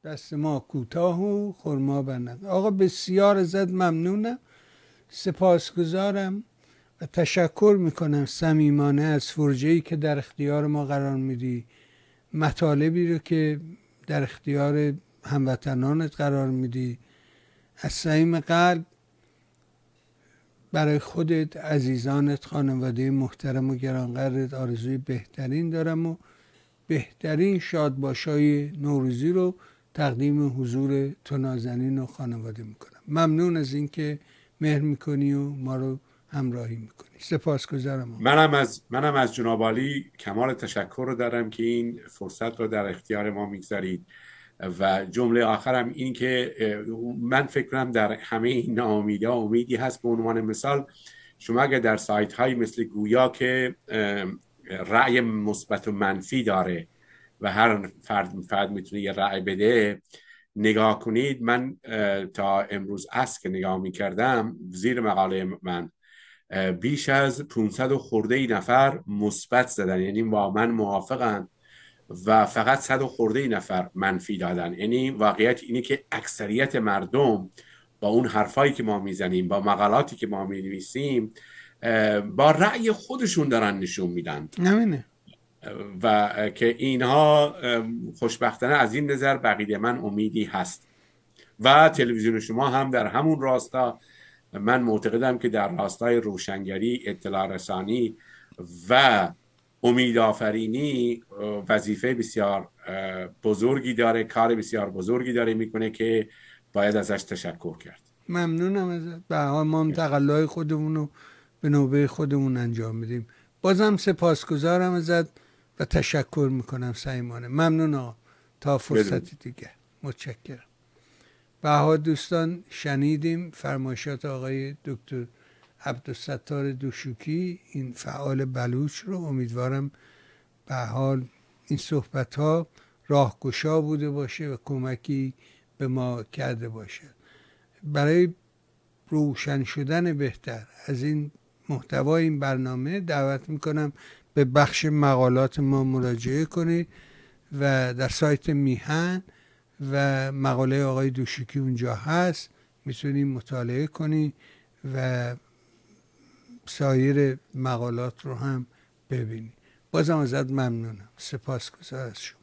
Speaker 1: دست ما کوتاه و خورما بر نخیل آقا بسیار زد ممنونم سپاسگزارم تشکر میکنم صمیمانه از فرجه ای که در اختیار ما قرار میدی مطالبی رو که در اختیار هموطنانت قرار میدی از صمیم قلب برای خودت عزیزانت خانواده محترم و گرانقدرت آرزوی بهترین دارم و بهترین شادباشای نوروزی رو تقدیم حضور تو نازنین و خانواده میکنم ممنون از اینکه مهر میکنی و ما رو همراهی میکنی سپاسگزارم
Speaker 2: منم از منم از جناب کمال تشکر رو دارم که این فرصت رو در اختیار ما میگذارید و جمله آخرم این که من فکر کنم در همه این ناامیدها امیدی هست به عنوان مثال شما اگر در سایت های مثل گویا که رأی مثبت و منفی داره و هر فرد فرد میتونه یه رأی بده نگاه کنید من تا امروز از که نگاه میکردم زیر مقاله من بیش از 500 خورده ای نفر مثبت زدن یعنی با من موافقن و فقط 100 خورده ای نفر منفی دادن یعنی واقعیت اینه که اکثریت مردم با اون حرفایی که ما میزنیم با مقالاتی که ما مینویسیم با رأی خودشون دارن نشون میدن نمینه و که اینها خوشبختانه از این نظر بقیده من امیدی هست و تلویزیون شما هم در همون راستا من معتقدم که در راستای روشنگری اطلاع رسانی و امیدآفرینی وظیفه بسیار بزرگی داره کار بسیار بزرگی داره میکنه که باید ازش تشکر کرد
Speaker 1: ممنونم ازت به ما هم تقلای خودمون رو به نوبه خودمون انجام میدیم بازم سپاسگزارم ازت و تشکر میکنم سیمانه ممنون تا فرصتی دیگه متشکرم بها دوستان شنیدیم فرمایشات آقای دکتر عبدالستار دوشوکی این فعال بلوچ رو امیدوارم به حال این صحبت ها راهگشا بوده باشه و کمکی به ما کرده باشه برای روشن شدن بهتر از این محتوای این برنامه دعوت میکنم به بخش مقالات ما مراجعه کنید و در سایت میهن و مقاله آقای دوشیکی اونجا هست میتونی مطالعه کنی و سایر مقالات رو هم ببینی بازم ازت ممنونم سپاس از شما